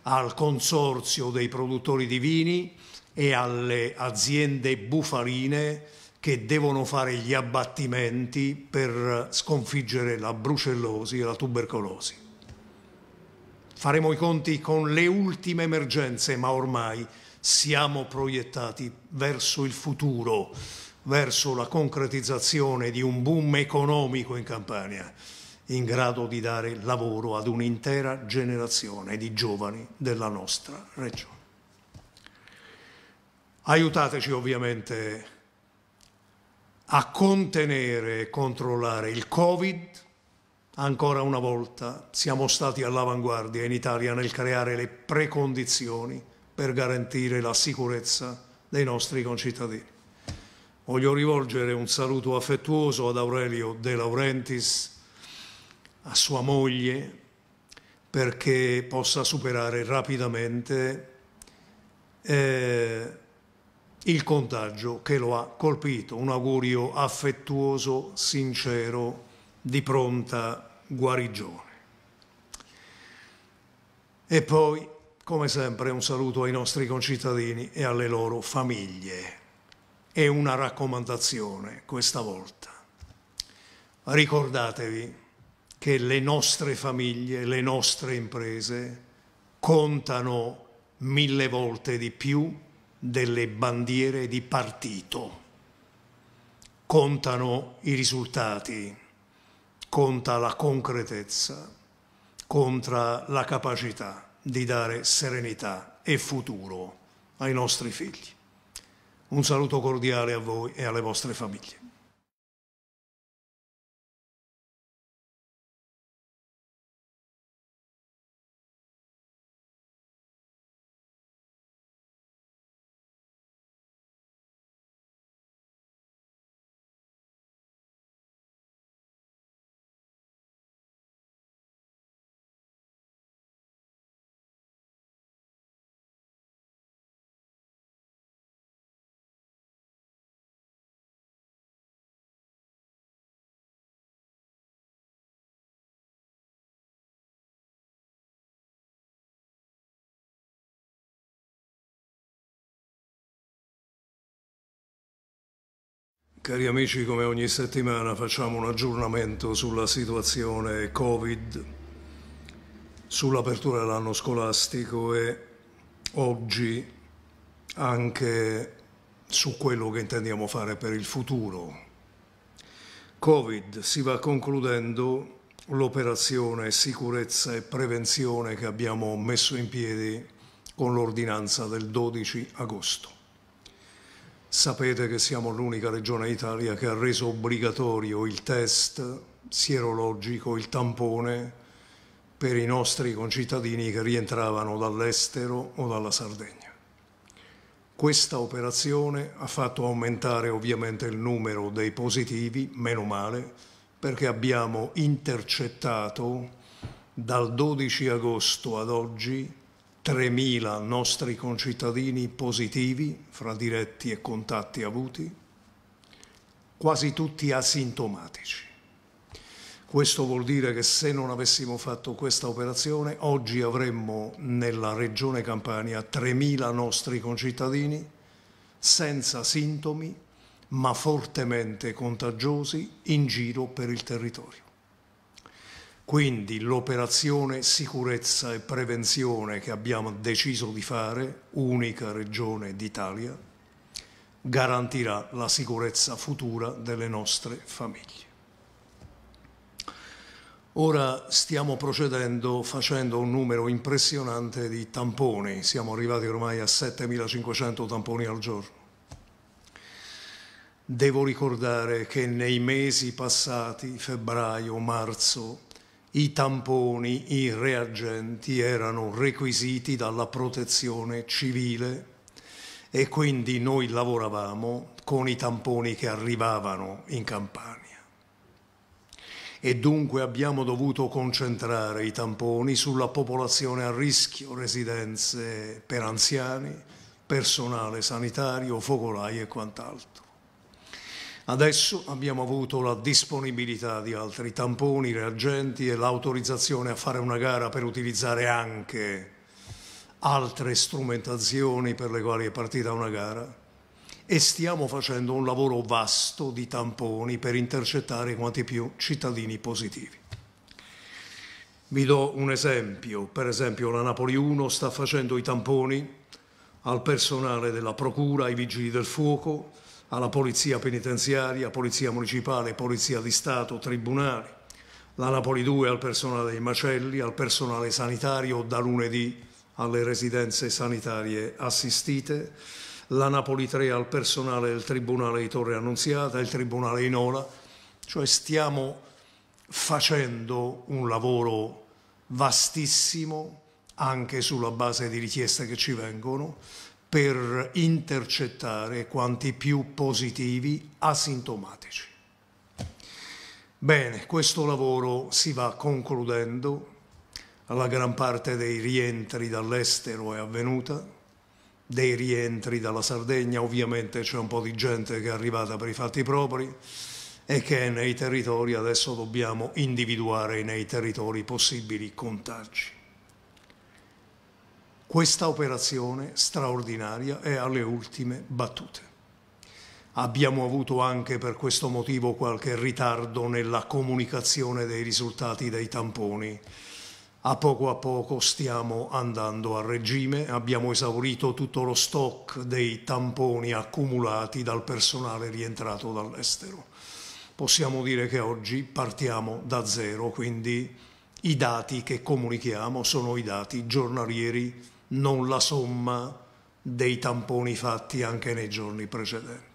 al consorzio dei produttori di vini e alle aziende bufarine che devono fare gli abbattimenti per sconfiggere la brucellosi e la tubercolosi. Faremo i conti con le ultime emergenze, ma ormai siamo proiettati verso il futuro verso la concretizzazione di un boom economico in Campania in grado di dare lavoro ad un'intera generazione di giovani della nostra regione. Aiutateci ovviamente a contenere e controllare il Covid. Ancora una volta siamo stati all'avanguardia in Italia nel creare le precondizioni per garantire la sicurezza dei nostri concittadini. Voglio rivolgere un saluto affettuoso ad Aurelio De Laurentiis, a sua moglie, perché possa superare rapidamente eh, il contagio che lo ha colpito. Un augurio affettuoso, sincero, di pronta guarigione. E poi, come sempre, un saluto ai nostri concittadini e alle loro famiglie è una raccomandazione questa volta. Ricordatevi che le nostre famiglie, le nostre imprese contano mille volte di più delle bandiere di partito. Contano i risultati, conta la concretezza, conta la capacità di dare serenità e futuro ai nostri figli. Un saluto cordiale a voi e alle vostre famiglie. Cari amici, come ogni settimana facciamo un aggiornamento sulla situazione Covid, sull'apertura dell'anno scolastico e oggi anche su quello che intendiamo fare per il futuro. Covid si va concludendo l'operazione sicurezza e prevenzione che abbiamo messo in piedi con l'ordinanza del 12 agosto. Sapete che siamo l'unica regione d'Italia che ha reso obbligatorio il test sierologico, il tampone, per i nostri concittadini che rientravano dall'estero o dalla Sardegna. Questa operazione ha fatto aumentare ovviamente il numero dei positivi, meno male, perché abbiamo intercettato dal 12 agosto ad oggi 3.000 nostri concittadini positivi fra diretti e contatti avuti, quasi tutti asintomatici. Questo vuol dire che se non avessimo fatto questa operazione, oggi avremmo nella regione Campania 3.000 nostri concittadini senza sintomi, ma fortemente contagiosi in giro per il territorio. Quindi l'operazione sicurezza e prevenzione che abbiamo deciso di fare, unica regione d'Italia, garantirà la sicurezza futura delle nostre famiglie. Ora stiamo procedendo facendo un numero impressionante di tamponi, siamo arrivati ormai a 7.500 tamponi al giorno. Devo ricordare che nei mesi passati, febbraio, marzo, i tamponi, i reagenti erano requisiti dalla protezione civile e quindi noi lavoravamo con i tamponi che arrivavano in Campania. E dunque abbiamo dovuto concentrare i tamponi sulla popolazione a rischio, residenze per anziani, personale sanitario, focolai e quant'altro. Adesso abbiamo avuto la disponibilità di altri tamponi, reagenti e l'autorizzazione a fare una gara per utilizzare anche altre strumentazioni per le quali è partita una gara e stiamo facendo un lavoro vasto di tamponi per intercettare quanti più cittadini positivi. Vi do un esempio, per esempio la Napoli 1 sta facendo i tamponi al personale della Procura, ai Vigili del Fuoco, alla polizia penitenziaria, polizia municipale, polizia di Stato, tribunali, la Napoli 2 al personale dei macelli, al personale sanitario da lunedì alle residenze sanitarie assistite, la Napoli 3 al personale del Tribunale di Torre Annunziata, il Tribunale di Nola, cioè stiamo facendo un lavoro vastissimo anche sulla base di richieste che ci vengono, per intercettare quanti più positivi asintomatici. Bene, questo lavoro si va concludendo, la gran parte dei rientri dall'estero è avvenuta, dei rientri dalla Sardegna ovviamente c'è un po' di gente che è arrivata per i fatti propri e che è nei territori adesso dobbiamo individuare nei territori possibili contagi. Questa operazione straordinaria è alle ultime battute. Abbiamo avuto anche per questo motivo qualche ritardo nella comunicazione dei risultati dei tamponi. A poco a poco stiamo andando a regime, abbiamo esaurito tutto lo stock dei tamponi accumulati dal personale rientrato dall'estero. Possiamo dire che oggi partiamo da zero, quindi i dati che comunichiamo sono i dati giornalieri non la somma dei tamponi fatti anche nei giorni precedenti.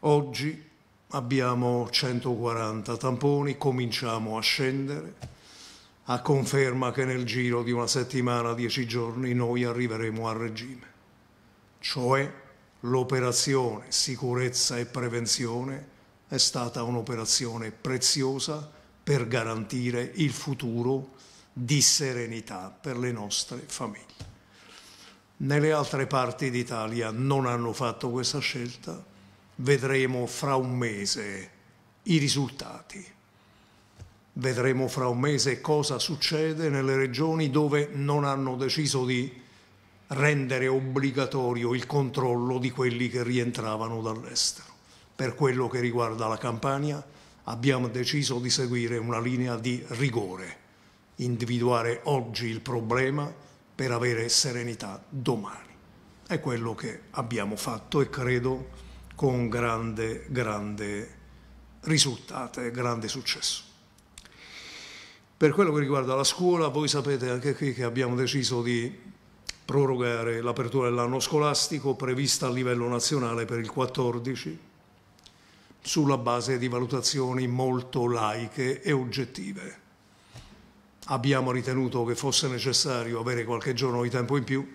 Oggi abbiamo 140 tamponi, cominciamo a scendere, a conferma che nel giro di una settimana, dieci giorni, noi arriveremo al regime, cioè l'operazione sicurezza e prevenzione è stata un'operazione preziosa per garantire il futuro di serenità per le nostre famiglie. Nelle altre parti d'Italia non hanno fatto questa scelta, vedremo fra un mese i risultati. Vedremo fra un mese cosa succede nelle regioni dove non hanno deciso di rendere obbligatorio il controllo di quelli che rientravano dall'estero. Per quello che riguarda la Campania abbiamo deciso di seguire una linea di rigore individuare oggi il problema per avere serenità domani. È quello che abbiamo fatto e credo con grande, grande risultato e grande successo. Per quello che riguarda la scuola, voi sapete anche qui che abbiamo deciso di prorogare l'apertura dell'anno scolastico prevista a livello nazionale per il 14 sulla base di valutazioni molto laiche e oggettive abbiamo ritenuto che fosse necessario avere qualche giorno di tempo in più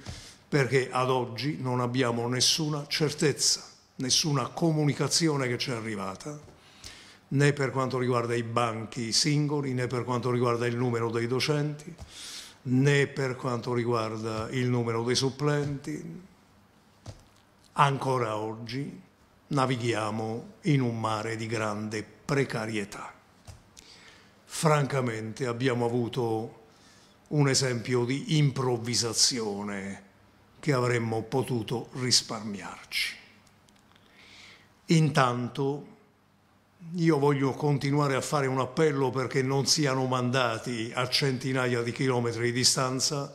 perché ad oggi non abbiamo nessuna certezza, nessuna comunicazione che ci è arrivata, né per quanto riguarda i banchi singoli, né per quanto riguarda il numero dei docenti, né per quanto riguarda il numero dei supplenti. Ancora oggi navighiamo in un mare di grande precarietà francamente abbiamo avuto un esempio di improvvisazione che avremmo potuto risparmiarci. Intanto io voglio continuare a fare un appello perché non siano mandati a centinaia di chilometri di distanza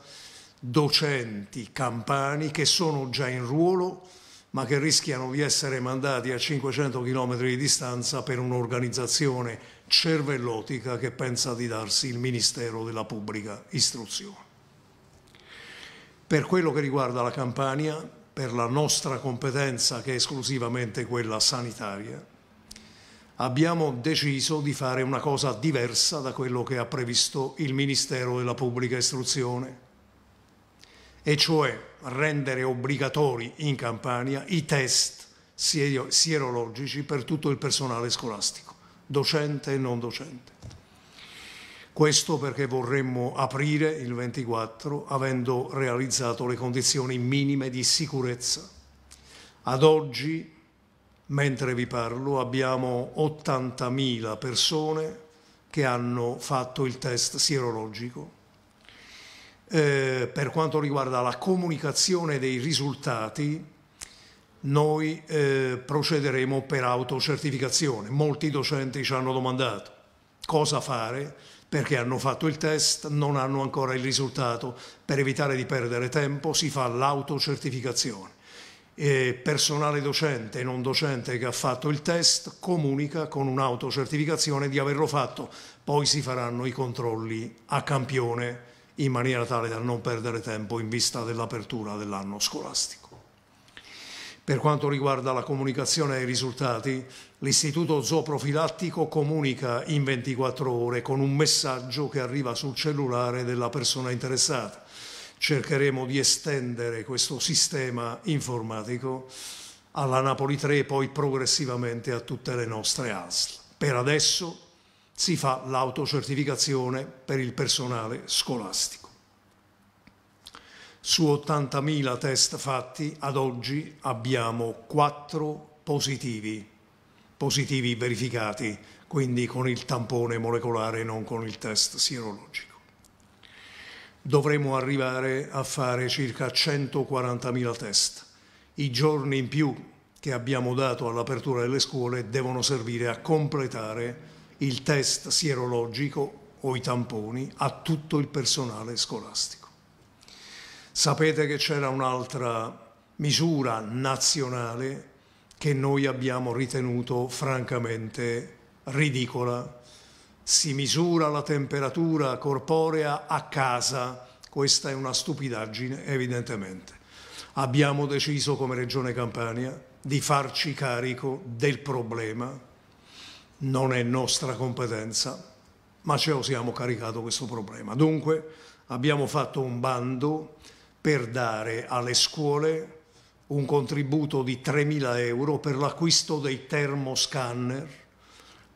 docenti campani che sono già in ruolo ma che rischiano di essere mandati a 500 chilometri di distanza per un'organizzazione cervellotica che pensa di darsi il Ministero della Pubblica Istruzione. Per quello che riguarda la Campania, per la nostra competenza che è esclusivamente quella sanitaria, abbiamo deciso di fare una cosa diversa da quello che ha previsto il Ministero della Pubblica Istruzione, e cioè rendere obbligatori in Campania i test sierologici per tutto il personale scolastico docente e non docente. Questo perché vorremmo aprire il 24 avendo realizzato le condizioni minime di sicurezza. Ad oggi, mentre vi parlo, abbiamo 80.000 persone che hanno fatto il test sierologico. Eh, per quanto riguarda la comunicazione dei risultati, noi eh, procederemo per autocertificazione. Molti docenti ci hanno domandato cosa fare perché hanno fatto il test, non hanno ancora il risultato. Per evitare di perdere tempo si fa l'autocertificazione. E personale docente e non docente che ha fatto il test comunica con un'autocertificazione di averlo fatto, poi si faranno i controlli a campione in maniera tale da non perdere tempo in vista dell'apertura dell'anno scolastico. Per quanto riguarda la comunicazione dei risultati, l'Istituto Zooprofilattico comunica in 24 ore con un messaggio che arriva sul cellulare della persona interessata. Cercheremo di estendere questo sistema informatico alla Napoli 3 e poi progressivamente a tutte le nostre ASL. Per adesso si fa l'autocertificazione per il personale scolastico su 80.000 test fatti ad oggi abbiamo 4 positivi, positivi verificati, quindi con il tampone molecolare e non con il test sierologico. Dovremo arrivare a fare circa 140.000 test. I giorni in più che abbiamo dato all'apertura delle scuole devono servire a completare il test sierologico o i tamponi a tutto il personale scolastico. Sapete che c'era un'altra misura nazionale che noi abbiamo ritenuto francamente ridicola. Si misura la temperatura corporea a casa, questa è una stupidaggine evidentemente. Abbiamo deciso come Regione Campania di farci carico del problema, non è nostra competenza, ma ce lo siamo caricato questo problema. Dunque abbiamo fatto un bando per dare alle scuole un contributo di 3.000 euro per l'acquisto dei termoscanner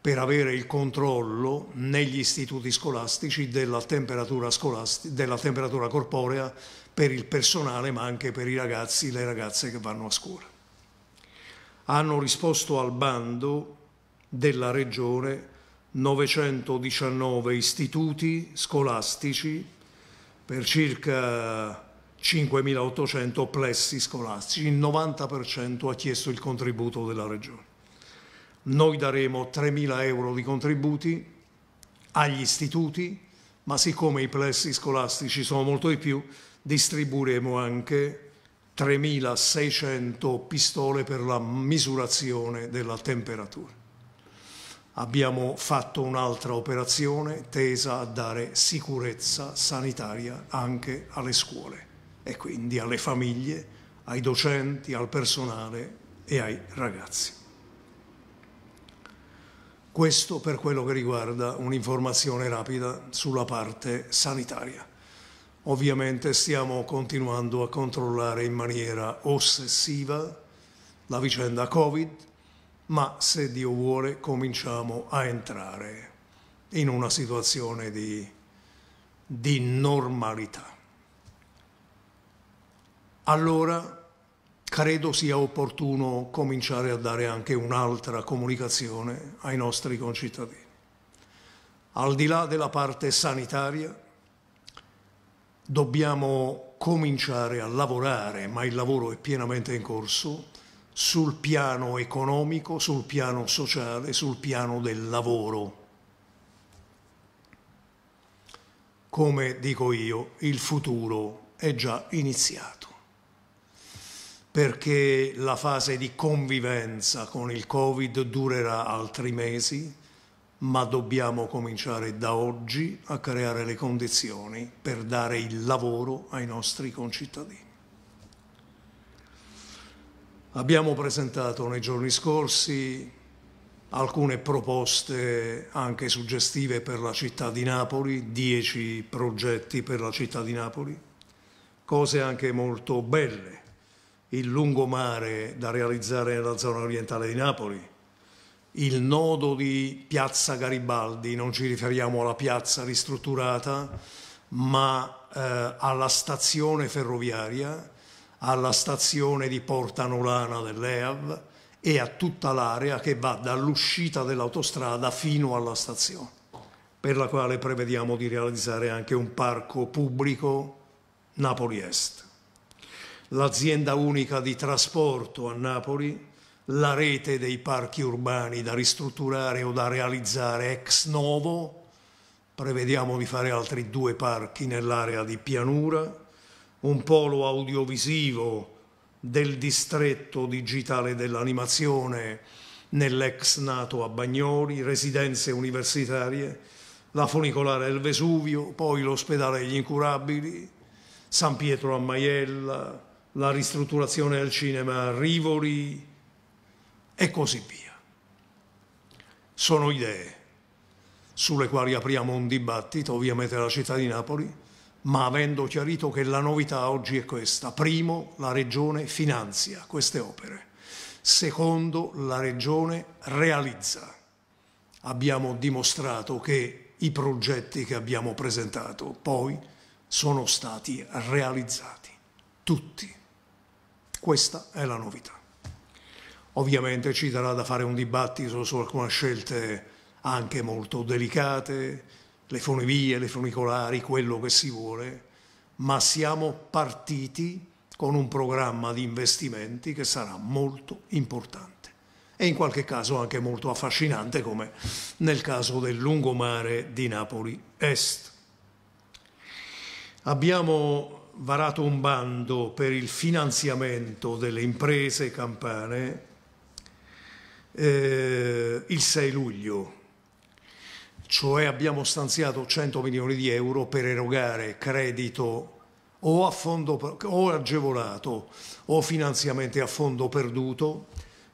per avere il controllo negli istituti scolastici della temperatura, scolastica, della temperatura corporea per il personale ma anche per i ragazzi e le ragazze che vanno a scuola. Hanno risposto al bando della Regione 919 istituti scolastici per circa 5.800 plessi scolastici, il 90% ha chiesto il contributo della Regione. Noi daremo 3.000 euro di contributi agli istituti, ma siccome i plessi scolastici sono molto di più, distribuiremo anche 3.600 pistole per la misurazione della temperatura. Abbiamo fatto un'altra operazione tesa a dare sicurezza sanitaria anche alle scuole e quindi alle famiglie, ai docenti, al personale e ai ragazzi. Questo per quello che riguarda un'informazione rapida sulla parte sanitaria. Ovviamente stiamo continuando a controllare in maniera ossessiva la vicenda Covid, ma se Dio vuole cominciamo a entrare in una situazione di, di normalità allora credo sia opportuno cominciare a dare anche un'altra comunicazione ai nostri concittadini. Al di là della parte sanitaria, dobbiamo cominciare a lavorare, ma il lavoro è pienamente in corso, sul piano economico, sul piano sociale, sul piano del lavoro. Come dico io, il futuro è già iniziato perché la fase di convivenza con il Covid durerà altri mesi, ma dobbiamo cominciare da oggi a creare le condizioni per dare il lavoro ai nostri concittadini. Abbiamo presentato nei giorni scorsi alcune proposte anche suggestive per la città di Napoli, dieci progetti per la città di Napoli, cose anche molto belle il lungomare da realizzare nella zona orientale di Napoli, il nodo di Piazza Garibaldi, non ci riferiamo alla piazza ristrutturata, ma eh, alla stazione ferroviaria, alla stazione di Porta Nolana dell'EAV e a tutta l'area che va dall'uscita dell'autostrada fino alla stazione, per la quale prevediamo di realizzare anche un parco pubblico Napoli Est l'azienda unica di trasporto a Napoli, la rete dei parchi urbani da ristrutturare o da realizzare ex novo, prevediamo di fare altri due parchi nell'area di pianura, un polo audiovisivo del distretto digitale dell'animazione nell'ex nato a Bagnoli, residenze universitarie, la funicolare del Vesuvio, poi l'ospedale degli incurabili, San Pietro a Maiella, la ristrutturazione del cinema a Rivoli e così via. Sono idee sulle quali apriamo un dibattito, ovviamente la città di Napoli, ma avendo chiarito che la novità oggi è questa. Primo, la Regione finanzia queste opere. Secondo, la Regione realizza. Abbiamo dimostrato che i progetti che abbiamo presentato poi sono stati realizzati, tutti. Questa è la novità. Ovviamente ci darà da fare un dibattito su alcune scelte anche molto delicate, le funivie, le funicolari, quello che si vuole, ma siamo partiti con un programma di investimenti che sarà molto importante e in qualche caso anche molto affascinante come nel caso del lungomare di Napoli Est. Abbiamo varato un bando per il finanziamento delle imprese campane eh, il 6 luglio, cioè abbiamo stanziato 100 milioni di euro per erogare credito o, a fondo, o agevolato o finanziamenti a fondo perduto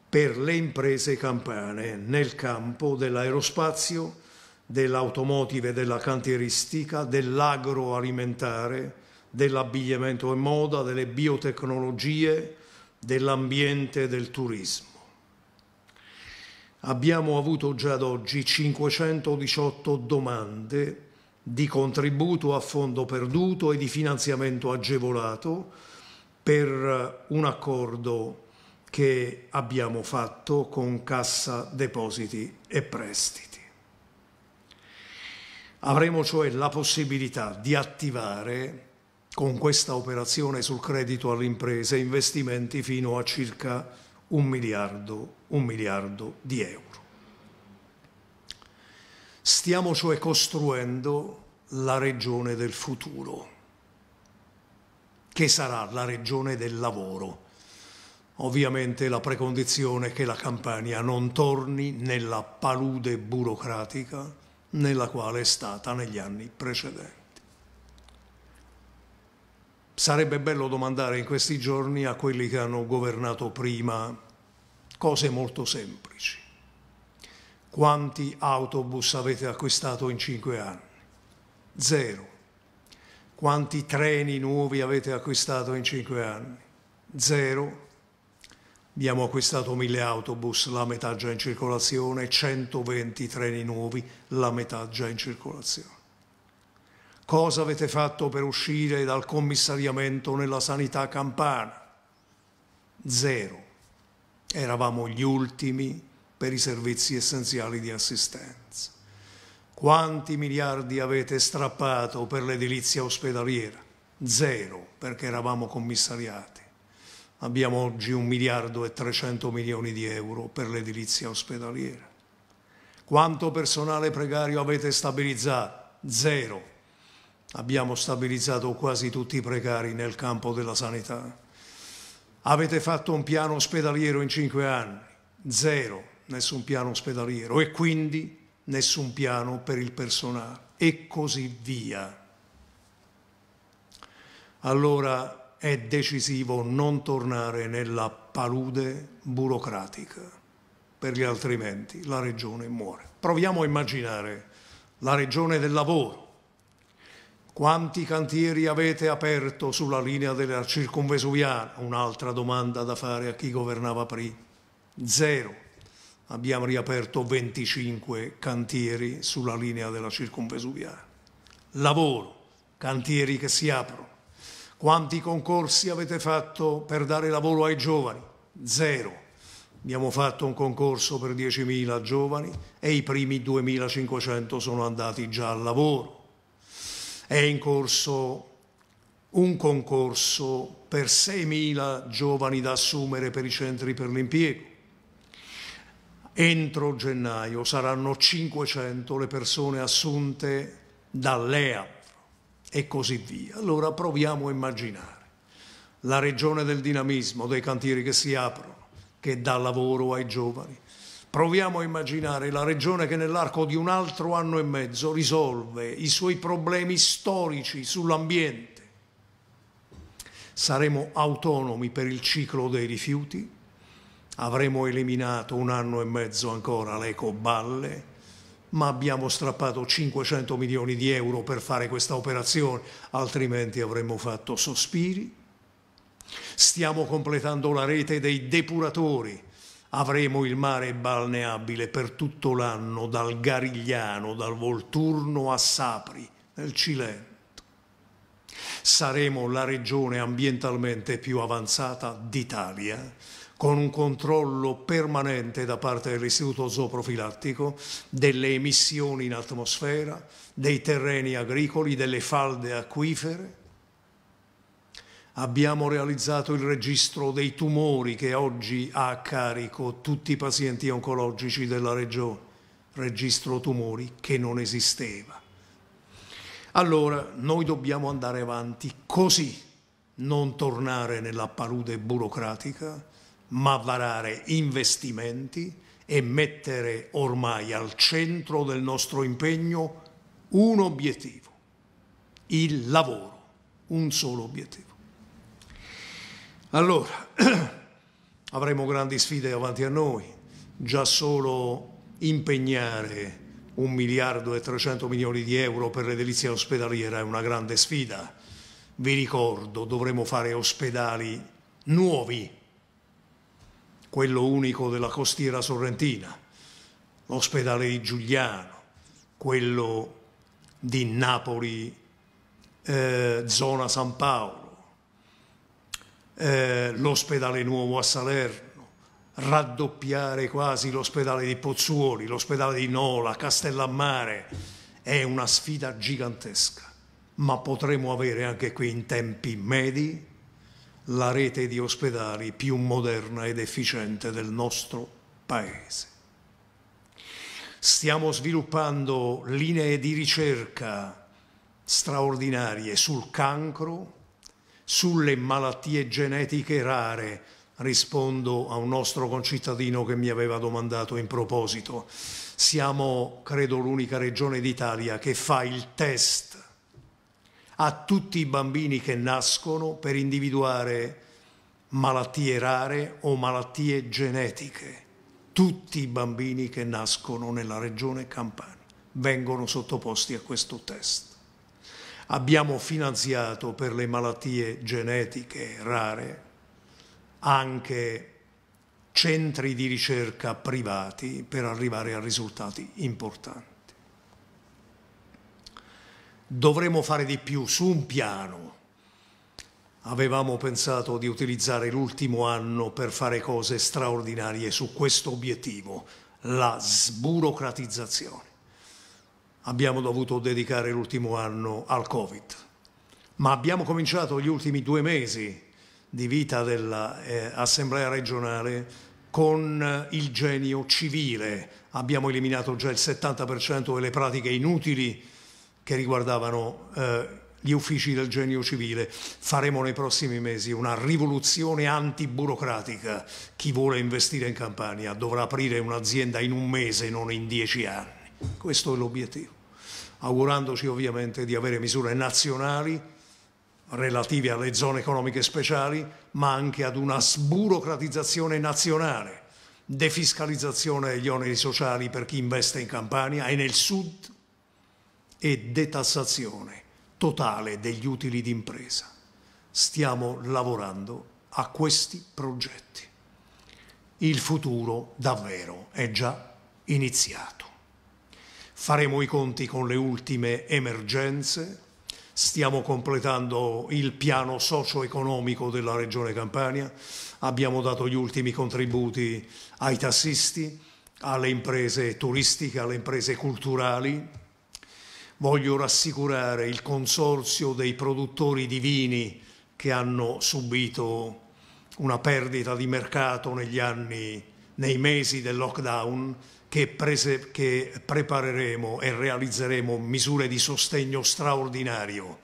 per le imprese campane nel campo dell'aerospazio, dell'automotive, della cantieristica, dell'agroalimentare, dell'abbigliamento e moda, delle biotecnologie, dell'ambiente e del turismo. Abbiamo avuto già ad oggi 518 domande di contributo a fondo perduto e di finanziamento agevolato per un accordo che abbiamo fatto con Cassa Depositi e Prestiti. Avremo cioè la possibilità di attivare con questa operazione sul credito alle imprese investimenti fino a circa un miliardo, un miliardo di euro. Stiamo cioè costruendo la regione del futuro, che sarà la regione del lavoro. Ovviamente la precondizione è che la Campania non torni nella palude burocratica nella quale è stata negli anni precedenti. Sarebbe bello domandare in questi giorni a quelli che hanno governato prima cose molto semplici. Quanti autobus avete acquistato in cinque anni? Zero. Quanti treni nuovi avete acquistato in cinque anni? Zero. Abbiamo acquistato mille autobus, la metà già in circolazione, 120 treni nuovi, la metà già in circolazione. Cosa avete fatto per uscire dal commissariamento nella sanità campana? Zero. Eravamo gli ultimi per i servizi essenziali di assistenza. Quanti miliardi avete strappato per l'edilizia ospedaliera? Zero, perché eravamo commissariati. Abbiamo oggi un miliardo e 300 milioni di euro per l'edilizia ospedaliera. Quanto personale precario avete stabilizzato? Zero Abbiamo stabilizzato quasi tutti i precari nel campo della sanità. Avete fatto un piano ospedaliero in cinque anni? Zero, nessun piano ospedaliero e quindi nessun piano per il personale e così via. Allora è decisivo non tornare nella palude burocratica, perché altrimenti la regione muore. Proviamo a immaginare la regione del lavoro, quanti cantieri avete aperto sulla linea della circonvesuviana? Un'altra domanda da fare a chi governava prima. Zero. Abbiamo riaperto 25 cantieri sulla linea della circonvesuviana. Lavoro, cantieri che si aprono. Quanti concorsi avete fatto per dare lavoro ai giovani? Zero. Abbiamo fatto un concorso per 10.000 giovani e i primi 2.500 sono andati già al lavoro è in corso un concorso per 6.000 giovani da assumere per i centri per l'impiego. Entro gennaio saranno 500 le persone assunte dall'EA e così via. Allora proviamo a immaginare la regione del dinamismo, dei cantieri che si aprono, che dà lavoro ai giovani, Proviamo a immaginare la regione che nell'arco di un altro anno e mezzo risolve i suoi problemi storici sull'ambiente. Saremo autonomi per il ciclo dei rifiuti, avremo eliminato un anno e mezzo ancora le ecoballe, ma abbiamo strappato 500 milioni di euro per fare questa operazione, altrimenti avremmo fatto sospiri. Stiamo completando la rete dei depuratori avremo il mare balneabile per tutto l'anno, dal Garigliano, dal Volturno a Sapri, nel Cilento. Saremo la regione ambientalmente più avanzata d'Italia, con un controllo permanente da parte dell'Istituto Zooprofilattico delle emissioni in atmosfera, dei terreni agricoli, delle falde acquifere Abbiamo realizzato il registro dei tumori che oggi ha a carico tutti i pazienti oncologici della regione, registro tumori che non esisteva. Allora noi dobbiamo andare avanti così, non tornare nella palude burocratica, ma varare investimenti e mettere ormai al centro del nostro impegno un obiettivo, il lavoro, un solo obiettivo. Allora, avremo grandi sfide davanti a noi, già solo impegnare un miliardo e 300 milioni di euro per l'edilizia ospedaliera è una grande sfida. Vi ricordo, dovremo fare ospedali nuovi, quello unico della costiera sorrentina, l'ospedale di Giuliano, quello di Napoli, eh, zona San Paolo, eh, l'ospedale nuovo a Salerno, raddoppiare quasi l'ospedale di Pozzuoli, l'ospedale di Nola, Castellammare, è una sfida gigantesca, ma potremo avere anche qui in tempi medi la rete di ospedali più moderna ed efficiente del nostro Paese. Stiamo sviluppando linee di ricerca straordinarie sul cancro, sulle malattie genetiche rare, rispondo a un nostro concittadino che mi aveva domandato in proposito. Siamo, credo, l'unica regione d'Italia che fa il test a tutti i bambini che nascono per individuare malattie rare o malattie genetiche. Tutti i bambini che nascono nella regione Campania vengono sottoposti a questo test abbiamo finanziato per le malattie genetiche rare anche centri di ricerca privati per arrivare a risultati importanti. Dovremmo fare di più su un piano. Avevamo pensato di utilizzare l'ultimo anno per fare cose straordinarie su questo obiettivo, la sburocratizzazione abbiamo dovuto dedicare l'ultimo anno al Covid, ma abbiamo cominciato gli ultimi due mesi di vita dell'Assemblea eh, regionale con eh, il genio civile. Abbiamo eliminato già il 70% delle pratiche inutili che riguardavano eh, gli uffici del genio civile. Faremo nei prossimi mesi una rivoluzione antiburocratica. Chi vuole investire in Campania dovrà aprire un'azienda in un mese, non in dieci anni. Questo è l'obiettivo augurandoci ovviamente di avere misure nazionali relative alle zone economiche speciali, ma anche ad una sburocratizzazione nazionale, defiscalizzazione degli oneri sociali per chi investe in Campania e nel sud e detassazione totale degli utili d'impresa. Stiamo lavorando a questi progetti. Il futuro davvero è già iniziato faremo i conti con le ultime emergenze, stiamo completando il piano socio-economico della Regione Campania, abbiamo dato gli ultimi contributi ai tassisti, alle imprese turistiche, alle imprese culturali. Voglio rassicurare il consorzio dei produttori di vini che hanno subito una perdita di mercato negli anni, nei mesi del lockdown, che, prese, che prepareremo e realizzeremo misure di sostegno straordinario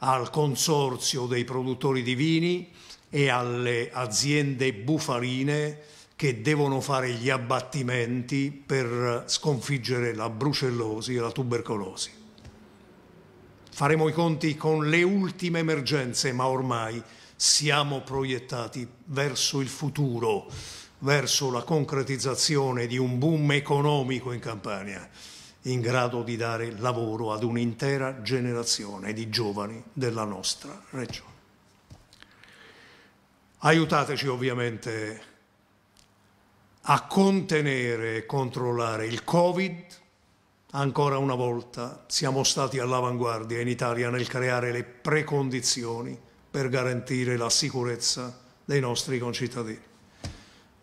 al consorzio dei produttori di vini e alle aziende bufaline che devono fare gli abbattimenti per sconfiggere la brucellosi e la tubercolosi. Faremo i conti con le ultime emergenze, ma ormai siamo proiettati verso il futuro verso la concretizzazione di un boom economico in Campania in grado di dare lavoro ad un'intera generazione di giovani della nostra regione. Aiutateci ovviamente a contenere e controllare il Covid. Ancora una volta siamo stati all'avanguardia in Italia nel creare le precondizioni per garantire la sicurezza dei nostri concittadini.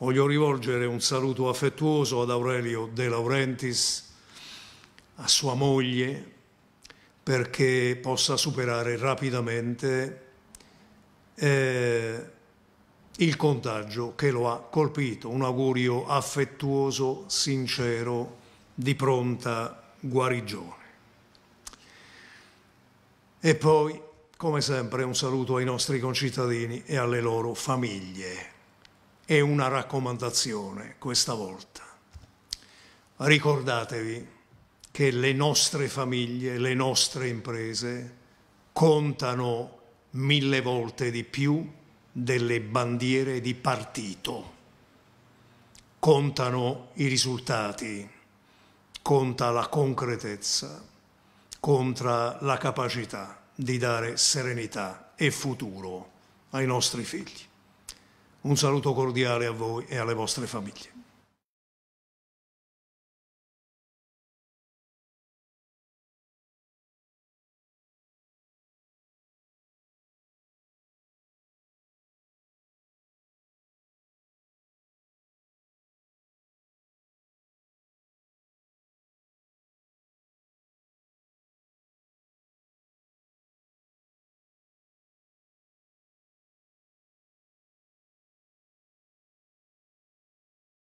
Voglio rivolgere un saluto affettuoso ad Aurelio De Laurentiis, a sua moglie, perché possa superare rapidamente eh, il contagio che lo ha colpito. Un augurio affettuoso, sincero, di pronta guarigione. E poi, come sempre, un saluto ai nostri concittadini e alle loro famiglie e una raccomandazione questa volta. Ricordatevi che le nostre famiglie, le nostre imprese contano mille volte di più delle bandiere di partito. Contano i risultati, conta la concretezza, conta la capacità di dare serenità e futuro ai nostri figli. Un saluto cordiale a voi e alle vostre famiglie.